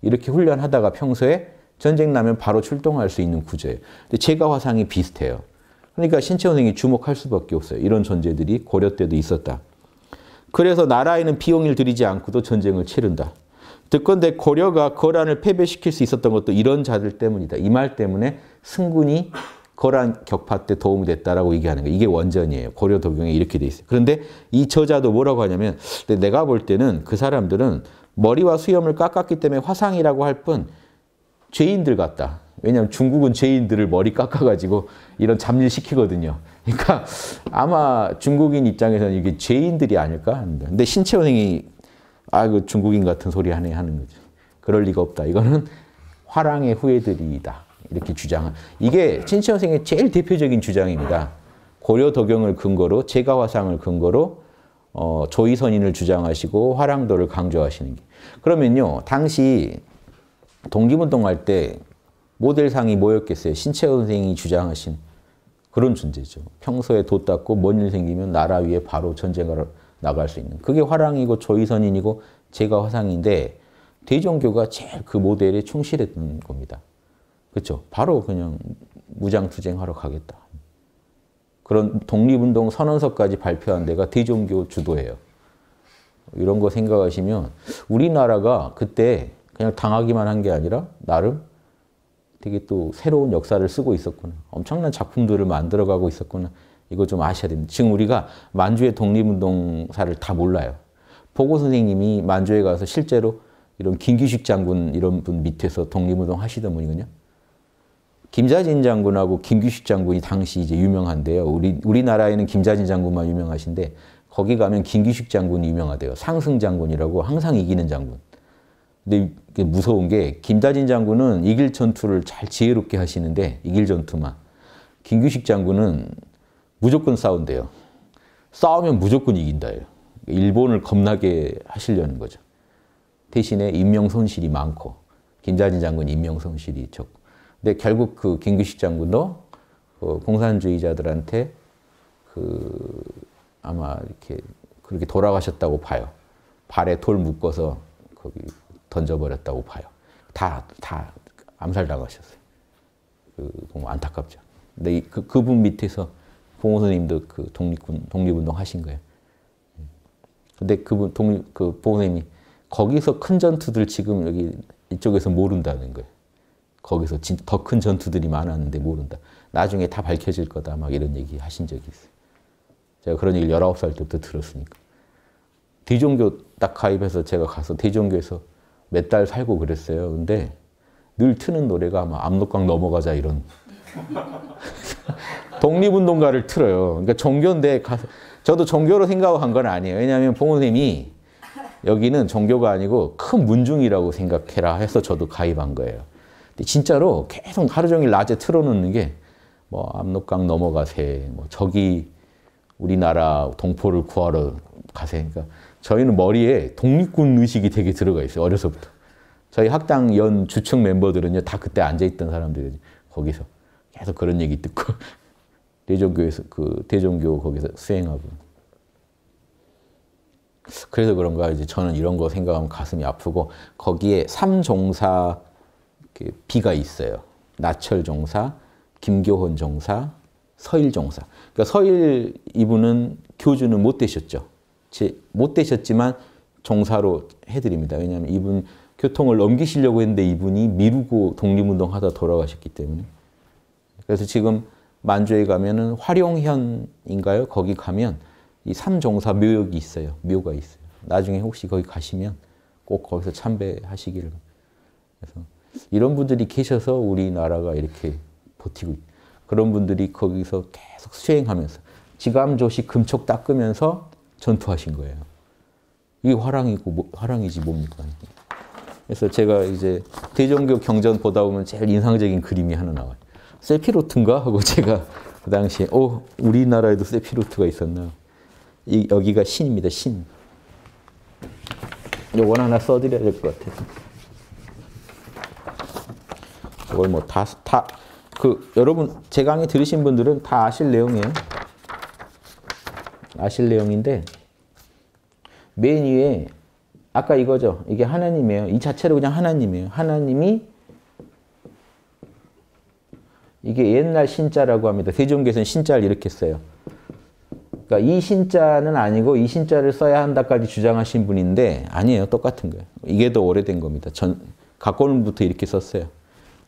이렇게 훈련하다가 평소에 전쟁 나면 바로 출동할 수 있는 구조예요. 근데 제가 화상이 비슷해요. 그러니까 신체원행이 주목할 수밖에 없어요. 이런 존재들이 고려 때도 있었다. 그래서 나라에는 비용을 들이지 않고도 전쟁을 치른다. 듣건대 고려가 거란을 패배시킬 수 있었던 것도 이런 자들 때문이다. 이 말 때문에 승군이 거란 격파 때 도움이 됐다라고 얘기하는 거예요. 이게 원전이에요. 고려 도경에 이렇게 돼 있어요. 그런데 이 저자도 뭐라고 하냐면 내가 볼 때는 그 사람들은 머리와 수염을 깎았기 때문에 화상이라고 할 뿐 죄인들 같다. 왜냐하면 중국은 죄인들을 머리 깎아가지고 이런 잡일시키거든요. 그러니까 아마 중국인 입장에서는 이게 죄인들이 아닐까 합니다. 근데 신채원행이 아, 그 중국인 같은 소리 하네 하는 거죠. 그럴 리가 없다. 이거는 화랑의 후예들이다. 이렇게 주장한. 이게 친치선생의 제일 대표적인 주장입니다. 고려 도경을 근거로, 제가화상을 근거로 어, 조의선인을 주장하시고 화랑도를 강조하시는 게. 그러면요, 당시 독립운동할 때 모델상이 뭐였겠어요? 신채호 생이 주장하신 그런 존재죠. 평소에 돗 닦고 뭔 일 생기면 나라 위에 바로 전쟁을 나갈 수 있는 그게 화랑이고 조이선인이고 제가 화상인데 대종교가 제일 그 모델에 충실했던 겁니다. 그렇죠? 바로 그냥 무장투쟁하러 가겠다. 그런 독립운동 선언서까지 발표한 데가 대종교 주도예요. 이런 거 생각하시면 우리나라가 그때 그냥 당하기만 한 게 아니라 나름 되게 또 새로운 역사를 쓰고 있었구나. 엄청난 작품들을 만들어가고 있었구나. 이거 좀 아셔야 됩니다. 지금 우리가 만주의 독립운동사를 다 몰라요. 보고 선생님이 만주에 가서 실제로 이런 김기식 장군 이런 분 밑에서 독립운동 하시던 분이거든요. 김자진 장군하고 김규식 장군이 당시 이제 유명한데요. 우리, 우리나라에는 김자진 장군만 유명하신데 거기 가면 김규식 장군이 유명하대요. 상승 장군이라고 항상 이기는 장군. 근데 무서운 게 김자진 장군은 이길 전투를 잘 지혜롭게 하시는데 이길 전투만. 김규식 장군은 무조건 싸운대요. 싸우면 무조건 이긴다예요. 일본을 겁나게 하시려는 거죠. 대신에 인명 손실이 많고 김자진 장군 인명 손실이 적고. 근데 결국 그 김규식 장군도 그 공산주의자들한테 그 아마 이렇게 그렇게 돌아가셨다고 봐요. 발에 돌 묶어서 거기 던져버렸다고 봐요. 다 다 암살당하셨어요. 그 안타깝죠. 근데 그, 그분 밑에서 봉호 선생님도 그 독립군 독립운동 하신 거예요. 근데 그분 독립 그 봉호 선생님이 거기서 큰 전투들 지금 여기 이쪽에서 모른다는 거예요. 거기서 더큰 전투들이 많았는데 모른다. 나중에 다 밝혀질 거다. 막 이런 얘기 하신 적이 있어요. 제가 그런 얘기를 19살 때부터 들었으니까. 대종교 딱 가입해서 제가 가서 대종교에서 몇 달 살고 그랬어요. 근데 늘 트는 노래가 아마 압록강 넘어가자 이런 *laughs* 독립운동가를 틀어요. 그러니까 종교인데 가서 저도 종교로 생각한 건 아니에요. 왜냐하면 봉선님이 여기는 종교가 아니고 큰 문중이라고 생각해라 해서 저도 가입한 거예요. 근데 진짜로 계속 하루 종일 낮에 틀어놓는 게 뭐 압록강 넘어가세, 뭐 저기 우리나라 동포를 구하러 가세. 그러니까 저희는 머리에 독립군 의식이 되게 들어가 있어요. 어려서부터. 저희 학당 연 주축 멤버들은요 다 그때 앉아 있던 사람들이 거기서. 계속 그런 얘기 듣고 *laughs* 대종교에서 그 대종교 거기서 수행하고 그래서 그런가 이제 저는 이런 거 생각하면 가슴이 아프고 거기에 삼종사 그 비가 있어요. 나철 종사, 김교헌 종사, 서일 종사. 그러니까 서일 이분은 교주는 못 되셨죠. 못 되셨지만 종사로 해드립니다. 왜냐하면 이분 교통을 넘기시려고 했는데 이분이 미루고 독립운동하다 돌아가셨기 때문에. 그래서 지금 만주에 가면은 화룡현인가요? 거기 가면 이 삼종사 묘역이 있어요. 묘가 있어요. 나중에 혹시 거기 가시면 꼭 거기서 참배하시기를. 그래서 이런 분들이 계셔서 우리나라가 이렇게 버티고 있. 그런 분들이 거기서 계속 수행하면서 지감조식 금촉 닦으면서 전투하신 거예요. 이게 화랑이고 뭐, 화랑이지 뭡니까? 그래서 제가 이제 대종교 경전 보다 보면 제일 인상적인 그림이 하나 나와요. 세피로트인가 하고 제가 그 당시에 어 우리나라에도 세피로트가 있었나 이, 여기가 신입니다 신 요건 하나 써드려야 될 것 같아서 이걸 뭐다다그 여러분 제 강의 들으신 분들은 다 아실 내용이에요 아실 내용인데 맨 위에 아까 이거죠 이게 하나님이에요 이 자체로 그냥 하나님이에요 하나님이 이게 옛날 신자라고 합니다. 세종계에서는 신자를 이렇게 써요. 그러니까 이 신자는 아니고 이 신자를 써야 한다까지 주장하신 분인데 아니에요. 똑같은 거예요. 이게 더 오래된 겁니다. 전 각고는부터 이렇게 썼어요.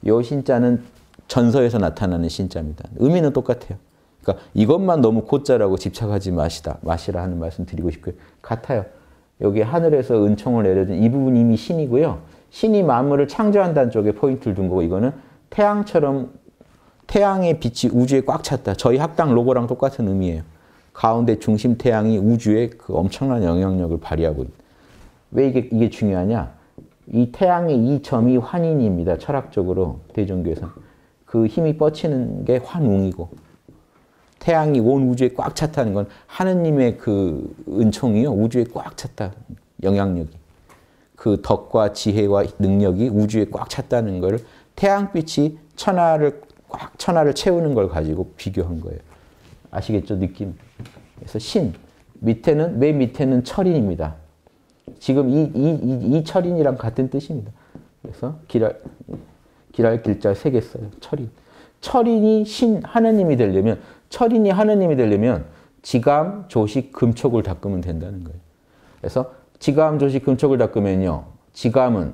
요 신자는 전서에서 나타나는 신자입니다. 의미는 똑같아요. 그러니까 이것만 너무 고자라고 집착하지 마시다 마시라 하는 말씀 드리고 싶고요. 같아요. 여기 하늘에서 은총을 내려준 이 부분 이미 신이고요. 신이 만물을 창조한다는 쪽에 포인트를 둔 거고 이거는 태양처럼 태양의 빛이 우주에 꽉 찼다. 저희 학당 로고랑 똑같은 의미예요. 가운데 중심 태양이 우주에 그 엄청난 영향력을 발휘하고 있다. 왜 이게, 이게 중요하냐? 이 태양의 이 점이 환인입니다. 철학적으로 대종교에서. 그 힘이 뻗치는 게 환웅이고 태양이 온 우주에 꽉 찼다는 건 하느님의 그 은총이요. 우주에 꽉 찼다. 영향력이. 그 덕과 지혜와 능력이 우주에 꽉 찼다는 걸 태양빛이 천하를 꽉 천하를 채우는 걸 가지고 비교한 거예요. 아시겠죠? 느낌. 그래서 신. 밑에는, 맨 밑에는 철인입니다. 지금 이, 이, 이, 이 철인이랑 같은 뜻입니다. 그래서 길알, 길알 길자 세개 써요. 철인. 철인이 신, 하느님이 되려면, 철인이 하느님이 되려면 지감, 조식, 금촉을 닦으면 된다는 거예요. 그래서 지감, 조식, 금촉을 닦으면요. 지감은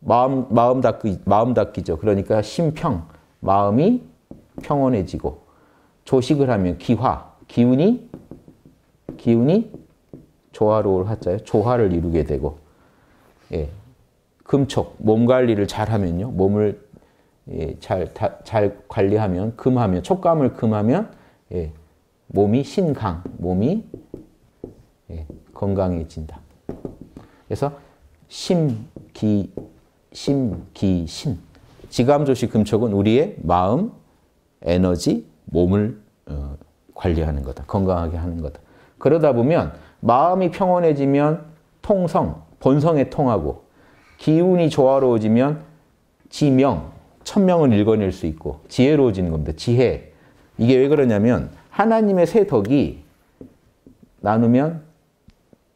마음, 마음 닦기, 마음 닦기죠. 그러니까 심평. 마음이 평온해지고 조식을 하면 기화, 기운이 기운이 조화로울 화자요. 조화를 이루게 되고 예. 금촉, 몸 관리를 잘하면요. 몸을 예, 잘, 다, 잘 관리하면, 금하면, 촉감을 금하면 예, 몸이 신강, 몸이 예, 건강해진다. 그래서 심기, 심기, 신. 지감조식 금촉은 우리의 마음, 에너지, 몸을 어, 관리하는 거다. 건강하게 하는 거다. 그러다 보면 마음이 평온해지면 통성, 본성에 통하고 기운이 조화로워지면 지명, 천명은 읽어낼 수 있고 지혜로워지는 겁니다. 지혜. 이게 왜 그러냐면 하나님의 새 덕이 나누면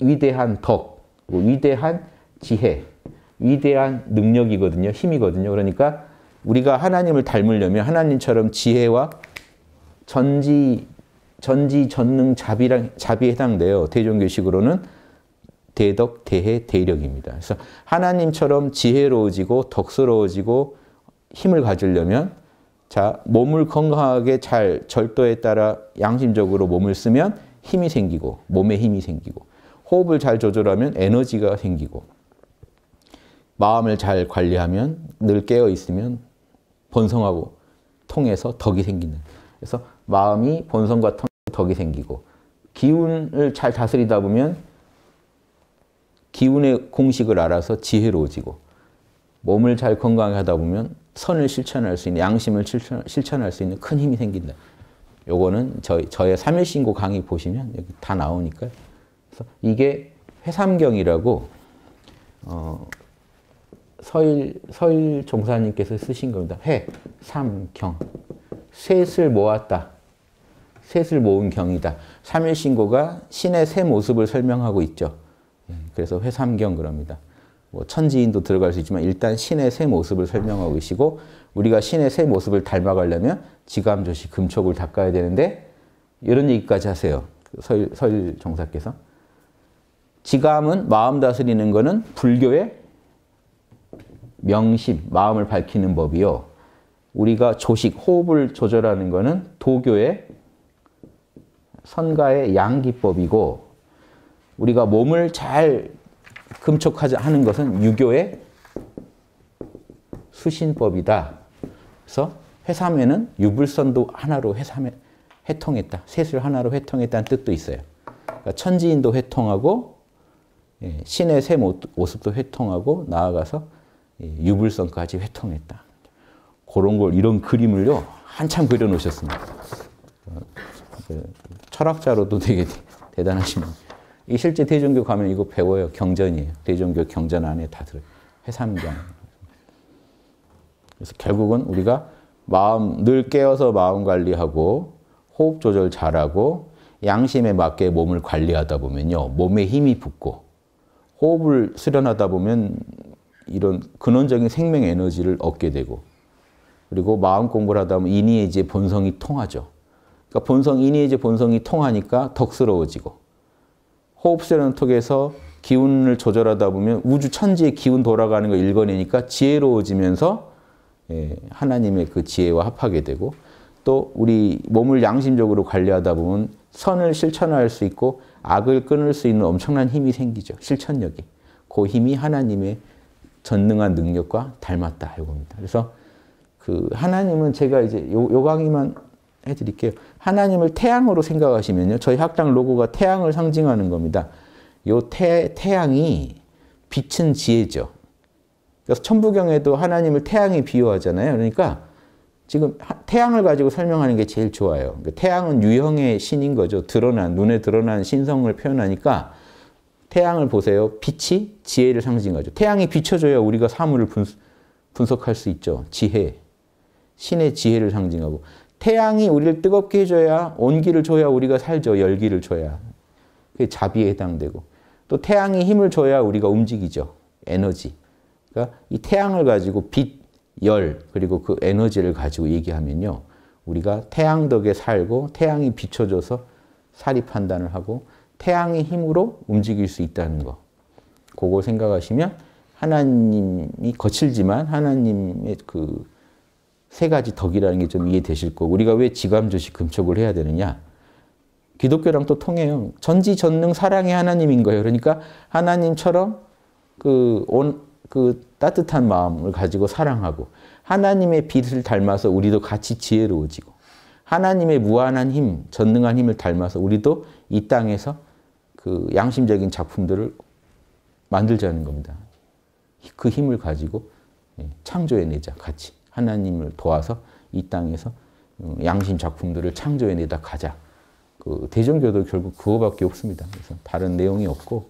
위대한 덕, 위대한 지혜, 위대한 능력이거든요. 힘이거든요. 그러니까 우리가 하나님을 닮으려면 하나님처럼 지혜와 전지, 전지, 전능, 자비랑, 자비에 해당돼요. 대종교식으로는 대덕, 대해, 대력입니다. 그래서 하나님처럼 지혜로워지고 덕스러워지고 힘을 가지려면 자, 몸을 건강하게 잘 절도에 따라 양심적으로 몸을 쓰면 힘이 생기고 몸에 힘이 생기고 호흡을 잘 조절하면 에너지가 생기고 마음을 잘 관리하면 늘 깨어 있으면 본성하고 통해서 덕이 생기는 그래서 마음이 본성과 통 덕이 생기고 기운을 잘 다스리다 보면 기운의 공식을 알아서 지혜로워지고 몸을 잘 건강하게 하다 보면 선을 실천할 수 있는 양심을 실천, 할수 있는 큰 힘이 생긴다. 요거는 저희, 저의 3일신고 강의 보시면 여기 다 나오니까요. 그래서 이게 회삼경이라고 어, 서일, 서일 종사님께서 쓰신 겁니다. 회, 삼, 경. 셋을 모았다. 셋을 모은 경이다. 3일 신고가 신의 새 모습을 설명하고 있죠. 예, 그래서 회삼경 그럽니다. 뭐 천지인도 들어갈 수 있지만 일단 신의 새 모습을 설명하고 계시고 우리가 신의 새 모습을 닮아가려면 지감조시 금촉을 닦아야 되는데 이런 얘기까지 하세요. 서일, 서일 정사께서. 지감은 마음 다스리는 거는 불교의 명심, 마음을 밝히는 법이요. 우리가 조식, 호흡을 조절하는 것은 도교의 선가의 양기법이고 우리가 몸을 잘금촉하는 것은 유교의 수신법이다. 그래서 회삼에는 유불선도 하나로 회삼에 회통했다. 셋을 하나로 회통했다는 뜻도 있어요. 그러니까 천지인도 회통하고 예, 신의 세 모습도 회통하고 나아가서 예, 유불성까지 회통했다. 그런 걸 이런 그림을요 한참 그려놓으셨습니다. 그 철학자로도 되게 대단하시이 실제 대종교 가면 이거 배워요 경전이에요 대종교 경전 안에 다들 회삼경 그래서 결국은 우리가 마음 늘 깨어서 마음 관리하고 호흡 조절 잘하고 양심에 맞게 몸을 관리하다 보면요 몸에 힘이 붙고 호흡을 수련하다 보면 이런 근원적인 생명 에너지를 얻게 되고 그리고 마음 공부를 하다 보면 인의의지의 본성이 통하죠. 그러니까 본성, 인의의지 본성이 통하니까 덕스러워지고 호흡세라는 톡에서 기운을 조절하다 보면 우주 천지의 기운 돌아가는 걸 일궈내니까 지혜로워지면서 예, 하나님의 그 지혜와 합하게 되고 또 우리 몸을 양심적으로 관리하다 보면 선을 실천할 수 있고 악을 끊을 수 있는 엄청난 힘이 생기죠. 실천력이. 그 힘이 하나님의 전능한 능력과 닮았다 이겁니다. 그래서 그 하나님은 제가 이제 요, 요 강의만 해드릴게요. 하나님을 태양으로 생각하시면요. 저희 학당 로고가 태양을 상징하는 겁니다. 요 태, 태양이 빛은 지혜죠. 그래서 천부경에도 하나님을 태양이 비유하잖아요. 그러니까 지금 태양을 가지고 설명하는 게 제일 좋아요. 그러니까 태양은 유형의 신인 거죠. 드러난, 눈에 드러난 신성을 표현하니까 태양을 보세요. 빛이 지혜를 상징하죠. 태양이 비춰줘야 우리가 사물을 분석, 할수 있죠. 지혜. 신의 지혜를 상징하고 태양이 우리를 뜨겁게 해줘야 온기를 줘야 우리가 살죠. 열기를 줘야. 그게 자비에 해당되고 또 태양이 힘을 줘야 우리가 움직이죠. 에너지. 그러니까 이 태양을 가지고 빛, 열, 그리고 그 에너지를 가지고 얘기하면요. 우리가 태양 덕에 살고 태양이 비춰줘서 사립 판단을 하고 태양의 힘으로 움직일 수 있다는 거. 그거 생각하시면 하나님이 거칠지만 하나님의 그 세 가지 덕이라는 게 좀 이해되실 거고 우리가 왜 지감조식 금촉을 해야 되느냐. 기독교랑 또 통해요. 전지전능 사랑의 하나님인 거예요. 그러니까 하나님처럼 그, 온, 그 따뜻한 마음을 가지고 사랑하고 하나님의 빛을 닮아서 우리도 같이 지혜로워지고 하나님의 무한한 힘, 전능한 힘을 닮아서 우리도 이 땅에서 그 양심적인 작품들을 만들자는 겁니다. 그 힘을 가지고 예, 창조해내자 같이 하나님을 도와서 이 땅에서 음, 양심 작품들을 창조해내다 가자. 그 대전교도 결국 그거밖에 없습니다. 그래서 다른 내용이 없고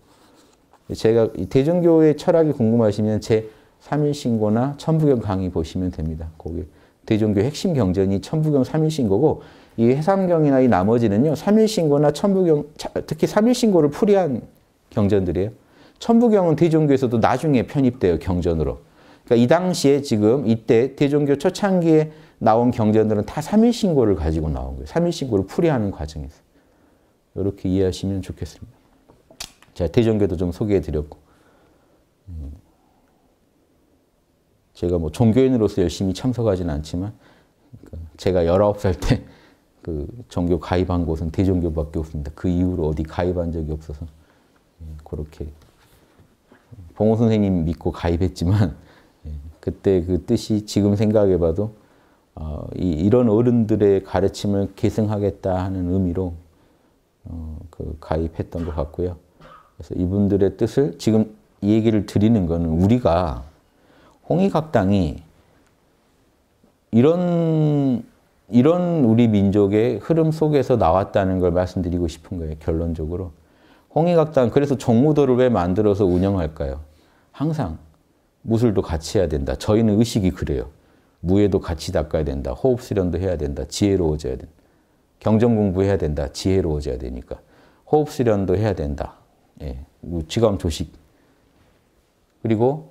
제가 대전교의 철학이 궁금하시면 제 3일신고나 천부경 강의 보시면 됩니다. 거기 대종교 핵심 경전이 천부경 3일신고고 이 해삼경이나 이 나머지는요. 3일신고나 천부경, 특히 3일신고를 풀이한 경전들이에요. 천부경은 대종교에서도 나중에 편입돼요. 경전으로. 그러니까 이 당시에 지금 이때 대종교 초창기에 나온 경전들은 다 3일신고를 가지고 나온 거예요. 3일신고를 풀이하는 과정에서. 이렇게 이해하시면 좋겠습니다. 제 대종교도 좀 소개해드렸고. 음. 제가 뭐 종교인으로서 열심히 참석하진 않지만 그러니까 제가 19살 때그 종교 가입한 곳은 대종교밖에 없습니다. 그 이후로 어디 가입한 적이 없어서 예, 그렇게 봉호 선생님 믿고 가입했지만 예, 그때 그 뜻이 지금 생각해봐도 어, 이, 런 어른들의 가르침을 계승하겠다 하는 의미로 어, 그 가입했던 것 같고요. 그래서 이분들의 뜻을 지금 얘기를 드리는 거는 우리가 홍익학당이 이런 이런 우리 민족의 흐름 속에서 나왔다는 걸 말씀드리고 싶은 거예요. 결론적으로. 홍익학당 그래서 정무도를 왜 만들어서 운영할까요? 항상 무술도 같이 해야 된다. 저희는 의식이 그래요. 무예도 같이 닦아야 된다. 호흡 수련도 해야 된다. 지혜로워져야 된다. 경전 공부해야 된다. 지혜로워져야 되니까. 호흡 수련도 해야 된다. 예. 뭐 지감 조식. 그리고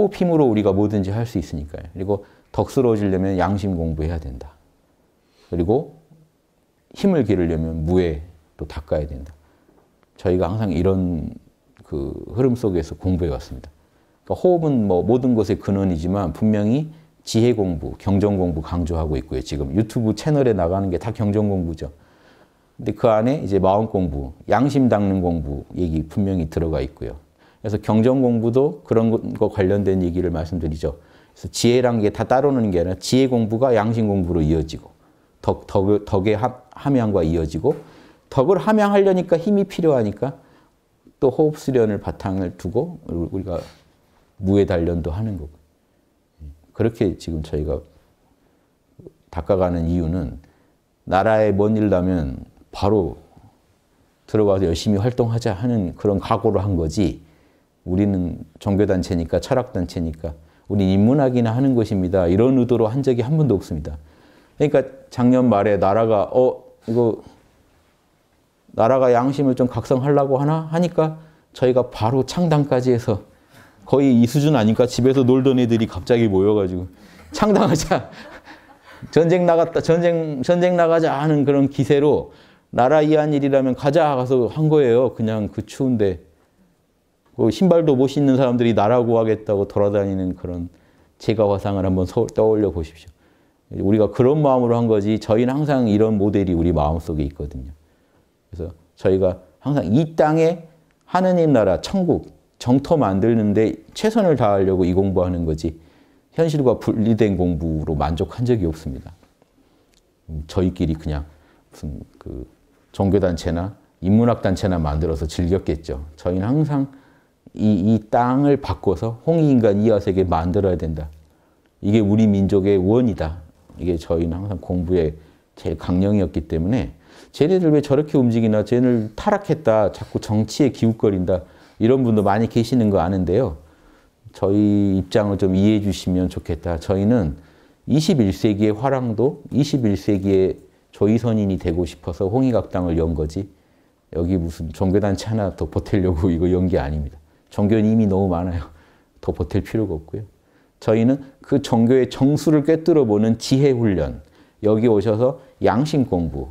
호흡 힘으로 우리가 뭐든지 할 수 있으니까요. 그리고 덕스러워지려면 양심 공부해야 된다. 그리고 힘을 기르려면 무에 또 닦아야 된다. 저희가 항상 이런 그 흐름 속에서 공부해 왔습니다. 그러니까 호흡은 뭐 모든 것의 근원이지만 분명히 지혜 공부, 경전 공부 강조하고 있고요. 지금 유튜브 채널에 나가는 게 다 경전 공부죠. 근데 그 안에 이제 마음 공부, 양심 닦는 공부 얘기 분명히 들어가 있고요. 그래서 경전 공부도 그런 거 관련된 얘기를 말씀드리죠. 그래서 지혜란 게다 따로는 게 아니라 지혜 공부가 양심 공부로 이어지고 덕, 덕, 덕의 함양과 이어지고 덕을 함양하려니까 힘이 필요하니까 또 호흡 수련을 바탕을 두고 우리가 무예 단련도 하는 거고 그렇게 지금 저희가 닦아가는 이유는 나라에 뭔일 나면 바로 들어가서 열심히 활동하자 하는 그런 각오로 한 거지 우리는 종교단체니까 철학단체니까 우리 인문학이나 하는 것입니다. 이런 의도로 한 적이 한 번도 없습니다. 그러니까 작년 말에 나라가 어 이거 나라가 양심을 좀 각성하려고 하나 하니까 저희가 바로 창당까지 해서 거의 이 수준 아니까 집에서 놀던 애들이 갑자기 모여가지고 창당하자 *laughs* 전쟁 나갔다 전쟁 전쟁 나가자 하는 그런 기세로 나라 이한 일이라면 가자 가서 한 거예요. 그냥 그 추운데 그 신발도 못 신는 사람들이 나라 구하겠다고 돌아다니는 그런 제가 화상을 한번 떠올려 보십시오. 우리가 그런 마음으로 한 거지 저희는 항상 이런 모델이 우리 마음속에 있거든요. 그래서 저희가 항상 이 땅에 하느님 나라 천국 정토 만들는데 최선을 다하려고 이 공부하는 거지 현실과 분리된 공부로 만족한 적이 없습니다. 음, 저희끼리 그냥 무슨 그 종교단체나 인문학단체나 만들어서 즐겼겠죠. 저희는 항상 이, 이 땅을 바꿔서 홍익인간 이하세계 만들어야 된다. 이게 우리 민족의 원이다. 이게 저희는 항상 공부의 제일 강령이었기 때문에 쟤네들 왜 저렇게 움직이나 쟤네를 타락했다 자꾸 정치에 기웃거린다 이런 분도 많이 계시는 거 아는데요. 저희 입장을 좀 이해해 주시면 좋겠다. 저희는 21세기의 화랑도 21세기의 조이선인이 되고 싶어서 홍의각당을 연 거지 여기 무슨 종교단체 하나 더 보태려고 이거 연 게 아닙니다. 종교는 이미 너무 많아요. 더 보탤 필요가 없고요. 저희는 그 종교의 정수를 꿰뚫어 보는 지혜 훈련, 여기 오셔서 양심 공부,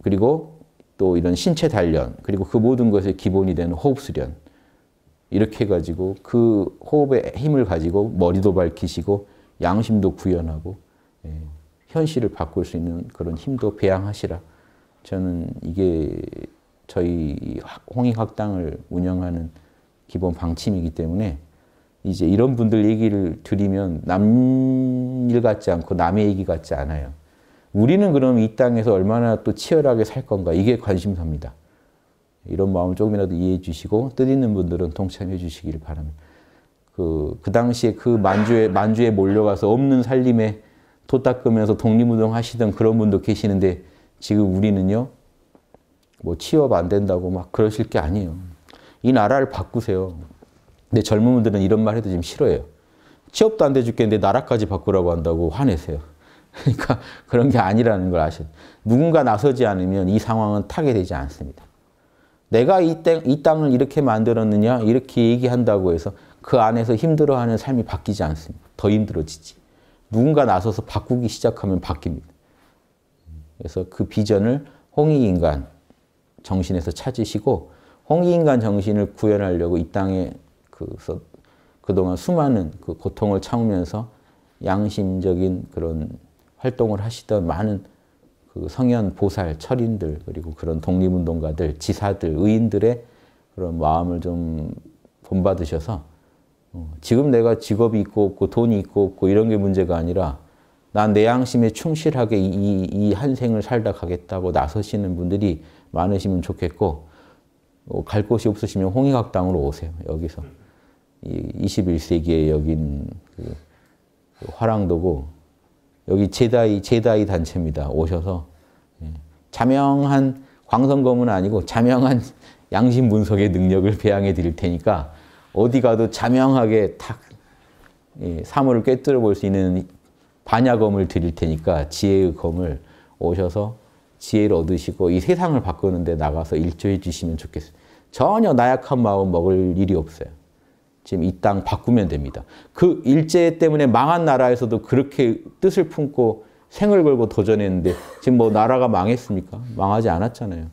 그리고 또 이런 신체 단련, 그리고 그 모든 것의 기본이 되는 호흡 수련, 이렇게 해가지고 그 호흡의 힘을 가지고 머리도 밝히시고 양심도 구현하고 예, 현실을 바꿀 수 있는 그런 힘도 배양하시라. 저는 이게 저희 홍익학당을 운영하는 기본 방침이기 때문에 이제 이런 분들 얘기를 드리면 남 일 같지 않고 남의 얘기 같지 않아요. 우리는 그럼 이 땅에서 얼마나 또 치열하게 살 건가 이게 관심사입니다. 이런 마음 조금이라도 이해해 주시고 뜻 있는 분들은 동참해 주시기를 바랍니다. 그, 그 당시에 그 만주에, 만주에 몰려가서 없는 살림에 토 닦으면서 독립운동 하시던 그런 분도 계시는데 지금 우리는요, 뭐 취업 안 된다고 막 그러실 게 아니에요. 이 나라를 바꾸세요. 근데 젊은분들은 이런 말 해도 지금 싫어요. 취업도 안 돼 죽겠는데 나라까지 바꾸라고 한다고 화내세요. *laughs* 그러니까 그런 게 아니라는 걸 아셔. 누군가 나서지 않으면 이 상황은 타개되지 않습니다. 내가 이, 땡, 이 땅을 이렇게 만들었느냐 이렇게 얘기한다고 해서 그 안에서 힘들어하는 삶이 바뀌지 않습니다. 더 힘들어지지. 누군가 나서서 바꾸기 시작하면 바뀝니다. 그래서 그 비전을 홍익인간 정신에서 찾으시고 홍익인간 정신을 구현하려고 이 땅에 그서 그동안 수많은 그 고통을 참으면서 양심적인 그런 활동을 하시던 많은 그 성현, 보살, 철인들 그리고 그런 독립운동가들, 지사들, 의인들의 그런 마음을 좀 본받으셔서 어, 지금 내가 직업이 있고 없고 돈이 있고 없고 이런 게 문제가 아니라 난 내 양심에 충실하게 이, 이한 생을 살다 가겠다고 나서시는 분들이 많으시면 좋겠고 어, 갈 곳이 없으시면 홍의각당으로 오세요. 여기서. 21세기에 여긴 그, 그 화랑도고 여기 제다이 제다이 단체입니다. 오셔서 예. 자명한 광선검은 아니고 자명한 *laughs* 양심 분석의 능력을 배양해 드릴 테니까 어디 가도 자명하게 탁 예, 사물을 꿰뚫어 볼 수 있는 반야검을 드릴 테니까 지혜의 검을 오셔서 지혜를 얻으시고 이 세상을 바꾸는 데 나가서 일조해 주시면 좋겠어요. 전혀 나약한 마음 먹을 일이 없어요. 지금 이 땅 바꾸면 됩니다. 그 일제 때문에 망한 나라에서도 그렇게 뜻을 품고 생을 걸고 도전했는데 지금 뭐 나라가 망했습니까? 망하지 않았잖아요.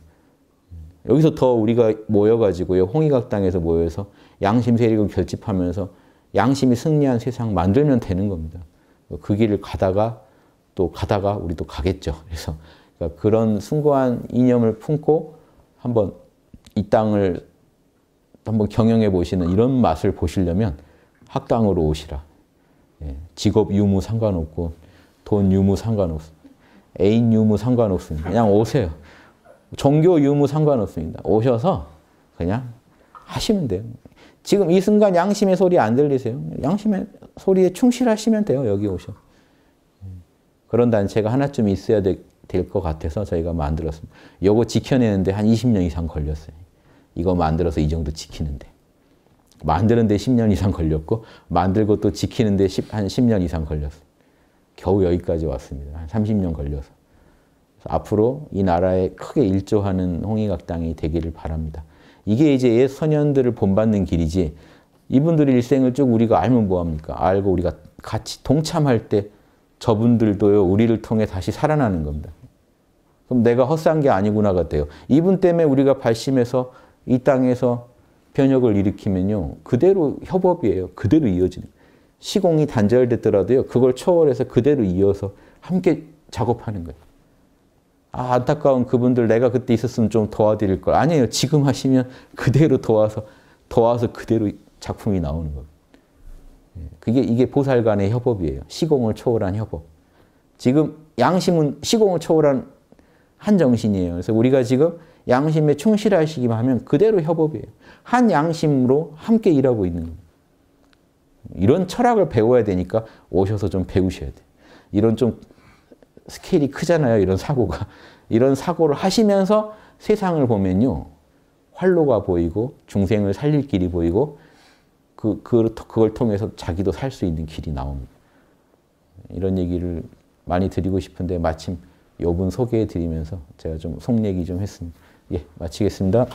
여기서 더 우리가 모여가지고 홍의각당에서 모여서 양심 세력을 결집하면서 양심이 승리한 세상 만들면 되는 겁니다. 그 길을 가다가 또 가다가 우리도 가겠죠. 그래서 그러니까 그런 숭고한 이념을 품고 한번 이 땅을 한번 경영해 보시는 이런 맛을 보시려면 학당으로 오시라. 예, 직업 유무 상관없고 돈 유무 상관없습니다 애인 유무 상관없습니다. 그냥 오세요. 종교 유무 상관없습니다. 오셔서 그냥 하시면 돼요. 지금 이 순간 양심의 소리 안 들리세요? 양심의 소리에 충실하시면 돼요. 여기 오셔. 그런 단체가 하나쯤 있어야 될 것 같아서 저희가 만들었습니다. 요거 지켜내는데 한 20년 이상 걸렸어요. 이거 만들어서 이 정도 지키는데. 만드는데 10년 이상 걸렸고 만들고 또 지키는데 10, 한 10년 이상 걸렸어. 겨우 여기까지 왔습니다. 한 30년 걸려서. 앞으로 이 나라에 크게 일조하는 홍익학당이 되기를 바랍니다. 이게 이제 옛소년들을 본받는 길이지 이분들의 일생을 쭉 우리가 알면 뭐합니까? 알고 우리가 같이 동참할 때 저분들도요 우리를 통해 다시 살아나는 겁니다. 그럼 내가 헛산 게 아니구나 같아요. 이분 때문에 우리가 발심해서 이 땅에서 변혁을 일으키면요. 그대로 협업이에요. 그대로 이어지는. 시공이 단절됐더라도요. 그걸 초월해서 그대로 이어서 함께 작업하는 거예요. 아, 안타까운 그분들 내가 그때 있었으면 좀 도와드릴 걸. 아니에요. 지금 하시면 그대로 도와서 도와서 그대로 작품이 나오는 거예요. 예, 그게 이게 보살 간의 협업이에요. 시공을 초월한 협업. 지금 양심은 시공을 초월한 한 정신이에요. 그래서 우리가 지금 양심에 충실하시기만 하면 그대로 협업이에요. 한 양심으로 함께 일하고 있는 거예요. 이런 철학을 배워야 되니까 오셔서 좀 배우셔야 돼요. 이런 좀 스케일이 크잖아요. 이런 사고가. *laughs* 이런 사고를 하시면서 세상을 보면요. 활로가 보이고 중생을 살릴 길이 보이고 그, 그, 그걸 통해서 자기도 살 수 있는 길이 나옵니다. 이런 얘기를 많이 드리고 싶은데 마침 요분 소개해 드리면서 제가 좀 속 얘기 좀 했습니다. 예, 마치겠습니다.